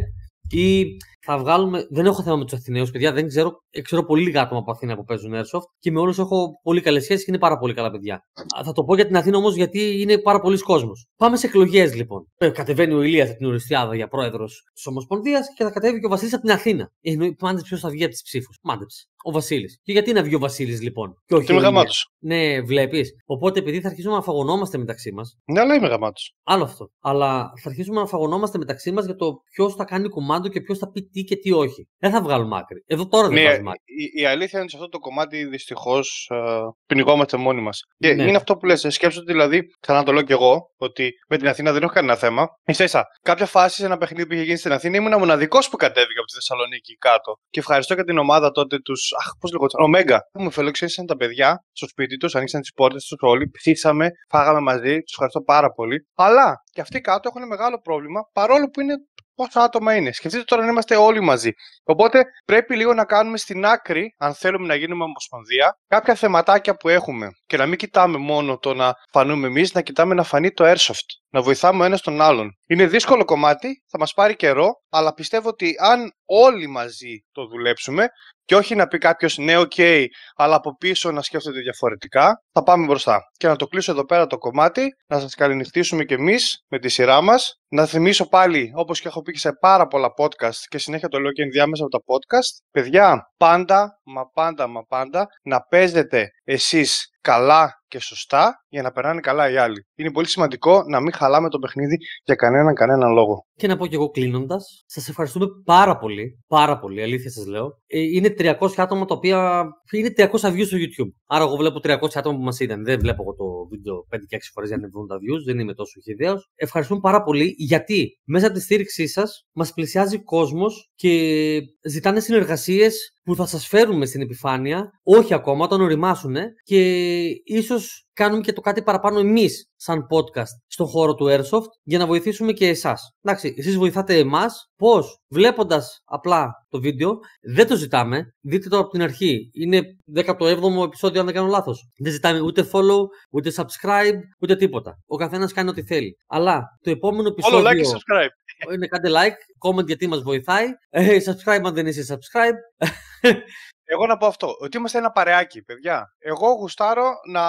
Ή θα βγάλουμε. Δεν έχω θέμα με τους Αθηναίους, παιδιά. Δεν ξέρω, ξέρω πολύ λίγα άτομα από Αθήνα που παίζουν airsoft και με όλους έχω πολύ καλές σχέσεις και είναι πάρα πολύ καλά παιδιά. Θα το πω για την Αθήνα όμως γιατί είναι πάρα πολλοί κόσμος. Πάμε σε εκλογές λοιπόν. Ε, κατεβαίνει ο Ηλίας από την Οριστιάδα για πρόεδρος της Ομοσπονδίας και θα κατέβει και ο Βασίλης από την Αθήνα. Ε, Εννοείται μάντεψε ποιος θα βγει από τις ψήφους. Μάντεψε. Ο Βασίλης. Και γιατί να βγει ο Βασίλης λοιπόν. Και όχι. Είμαι Ναι, βλέπεις. Οπότε επειδή θα αρχίσουμε να φαγωνόμαστε μεταξύ μας. Ναι, αλλά είμαι γαμάτος. Άλλο αυτό. Αλλά θα αρχίσουμε να φαγωνόμαστε μεταξύ μας για το ποιος θα κάνει κουμάντο και ποιος θα πει τι και τι όχι. Δεν θα βγάλουμε άκρη. Εδώ τώρα δεν ναι, Η, αλήθεια είναι ότι σε αυτό το κομμάτι δυστυχώς ε, πνιγόμαστε μόνοι μας. Και ναι. είναι αυτό που λες. Σκέψω ότι δηλαδή, ξανατολώ και το λέω κι εγώ, ότι με την Αθήνα δεν έχω κανένα θέμα. Ίσα κάποια φάση σε ένα παιχνίδι που είχε γίνει στην Αθήνα ήμουν μοναδικός που κατέβηκα από τη Θεσσαλονίκη κάτω. Και ευχαριστώ και την ομάδα τότε τους. Αχ, πώς λεγόταν. Ομέγα. Που Μου φιλοξένησαν τα παιδιά στο σπίτι τους, ανοίξαν τις πόρτες τους όλοι, ψήσαμε, φάγαμε μαζί. Τους ευχαριστώ πάρα πολύ. Αλλά και αυτοί κάτω έχουν μεγάλο πρόβλημα παρόλο που είναι πόσα άτομα είναι. Σκεφτείτε τώρα να είμαστε όλοι μαζί. Οπότε πρέπει λίγο να κάνουμε στην άκρη, αν θέλουμε να γίνουμε ομοσπονδία, κάποια θεματάκια που έχουμε. Και να μην κοιτάμε μόνο το να φανούμε εμείς, να κοιτάμε να φανεί το airsoft. Να βοηθάμε ένας τον άλλον. Είναι δύσκολο κομμάτι, θα μας πάρει καιρό, αλλά πιστεύω ότι αν όλοι μαζί το δουλέψουμε, και όχι να πει κάποιος ναι, ok, αλλά από πίσω να σκέφτεται διαφορετικά. Θα πάμε μπροστά. Και να το κλείσω εδώ πέρα το κομμάτι, να σας καληνυχτήσουμε κι εμείς με τη σειρά μας. Να θυμίσω πάλι, όπως και έχω πει σε πάρα πολλά podcast και συνέχεια το λέω και ενδιάμεσα από τα podcast, παιδιά, πάντα, μα πάντα, μα πάντα να παίζετε εσείς καλά και σωστά για να περνάνε καλά οι άλλοι. Είναι πολύ σημαντικό να μην χαλάμε το παιχνίδι για κανέναν κανέναν λόγο. Και να πω κι εγώ κλείνοντας, σας ευχαριστούμε πάρα πολύ. Πάρα πολύ, αλήθεια σας λέω. Ε, είναι 300 άτομα τα οποία. Είναι 300 views στο YouTube. Άρα, εγώ βλέπω 300 άτομα που μας είδαν. Δεν βλέπω εγώ το βίντεο 5 και 6 φορές για να βρουν τα views. Δεν είμαι τόσο χιδέο. Ευχαριστούμε πάρα πολύ γιατί μέσα από τη στήριξή σας μας πλησιάζει κόσμος και ζητάνε συνεργασίες που θα σας φέρουμε στην επιφάνεια, όχι ακόμα, όταν οριμάσουν και ίσως κάνουμε και το κάτι παραπάνω εμείς σαν podcast στον χώρο του Airsoft για να βοηθήσουμε και εσάς. Εντάξει, εσείς βοηθάτε εμάς, πώς, Βλέποντας απλά το βίντεο, δεν το ζητάμε. Δείτε το από την αρχή. Είναι 17ο επεισόδιο, αν δεν κάνω λάθος. Δεν ζητάμε ούτε follow, ούτε subscribe, ούτε τίποτα. Ο καθένας κάνει ό,τι θέλει. Αλλά το επόμενο επεισόδιο. Όλο like subscribe. Είναι κάντε like, comment γιατί μας βοηθάει. Ε, subscribe αν δεν είσαι subscribe. [LAUGHS] Εγώ να πω αυτό, ότι είμαστε ένα παρεάκι, παιδιά. Εγώ γουστάρω να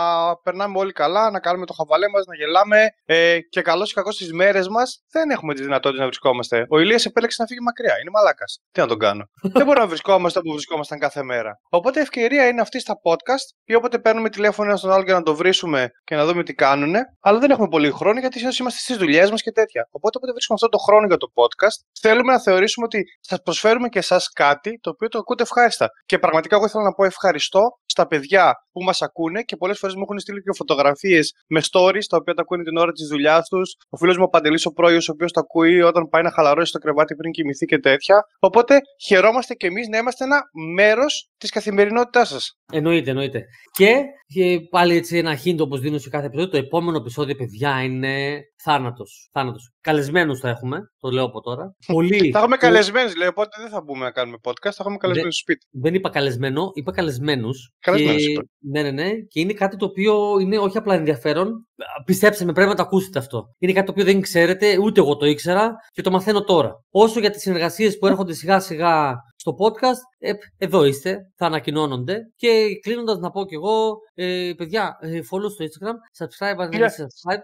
περνάμε όλοι καλά, να κάνουμε το χαβαλέ μας, να γελάμε ε, και καλώ ή κακός στις μέρες μας δεν έχουμε τη δυνατότητα να βρισκόμαστε. Ο Ηλίας επέλεξε να φύγει μακριά, είναι μαλάκας. Τι να τον κάνω. [LAUGHS] δεν μπορούμε να βρισκόμαστε όπου βρισκόμασταν κάθε μέρα. Οπότε ευκαιρία είναι αυτή στα podcast ή όποτε παίρνουμε τηλέφωνο ένα στον άλλο για να το βρίσουμε και να δούμε τι κάνουν. Αλλά δεν έχουμε πολύ χρόνο γιατί συνήθω είμαστε στις δουλειές μας και τέτοια. Οπότε όποτε βρίσκουμε αυτό το χρόνο για το podcast, θέλουμε να θεωρήσουμε ότι σας προσφέρουμε και εσάς κάτι το οποίο το ακούτε ευχάριστα. Και πραγματικά εγώ ήθελα να πω ευχαριστώ στα παιδιά που μας ακούνε και πολλές φορές μου έχουν στείλει και φωτογραφίες με stories τα οποία τα ακούνε την ώρα της δουλειάς τους. Ο φίλος μου ο Παντελής ο ο οποίος τα ακούει όταν πάει να χαλαρώσει το κρεβάτι πριν κοιμηθεί και τέτοια. Οπότε χαιρόμαστε κι εμείς να είμαστε ένα μέρος της καθημερινότητάς σας. Εννοείται, εννοείται. Και, και ε, πάλι έτσι ένα hint όπως δίνω σε κάθε επεισόδιο. Το επόμενο επεισόδιο, παιδιά, είναι θάνατος. Θάνατος. Καλεσμένους θα έχουμε, το λέω από τώρα. [LAUGHS] Πολύ. θα έχουμε καλεσμένους, λέει, οπότε δεν θα μπούμε να κάνουμε podcast. Θα έχουμε καλεσμένους στο σπίτι. Δεν είπα καλεσμένο, είπα καλεσμένους. Καλεσμένους. Και... Ναι, ναι, ναι. Και είναι κάτι το οποίο είναι όχι απλά ενδιαφέρον. Πιστέψτε με, πρέπει να το ακούσετε αυτό. Είναι κάτι το οποίο δεν ξέρετε, ούτε εγώ το ήξερα και το μαθαίνω τώρα. Όσο για τις συνεργασίες που έρχονται σιγά-σιγά στο podcast. εδώ είστε, θα ανακοινώνονται. Και κλείνοντας να πω κι εγώ, ε, παιδιά, ε, follow στο Instagram, subscribe subscribe,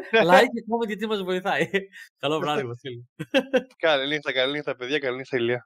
[LAUGHS] like και comment γιατί μας βοηθάει. [LAUGHS] Καλό βράδυ, Βασίλη. καλή νύχτα, καλή νύχτα, παιδιά, καλή νύχτα, Ηλία.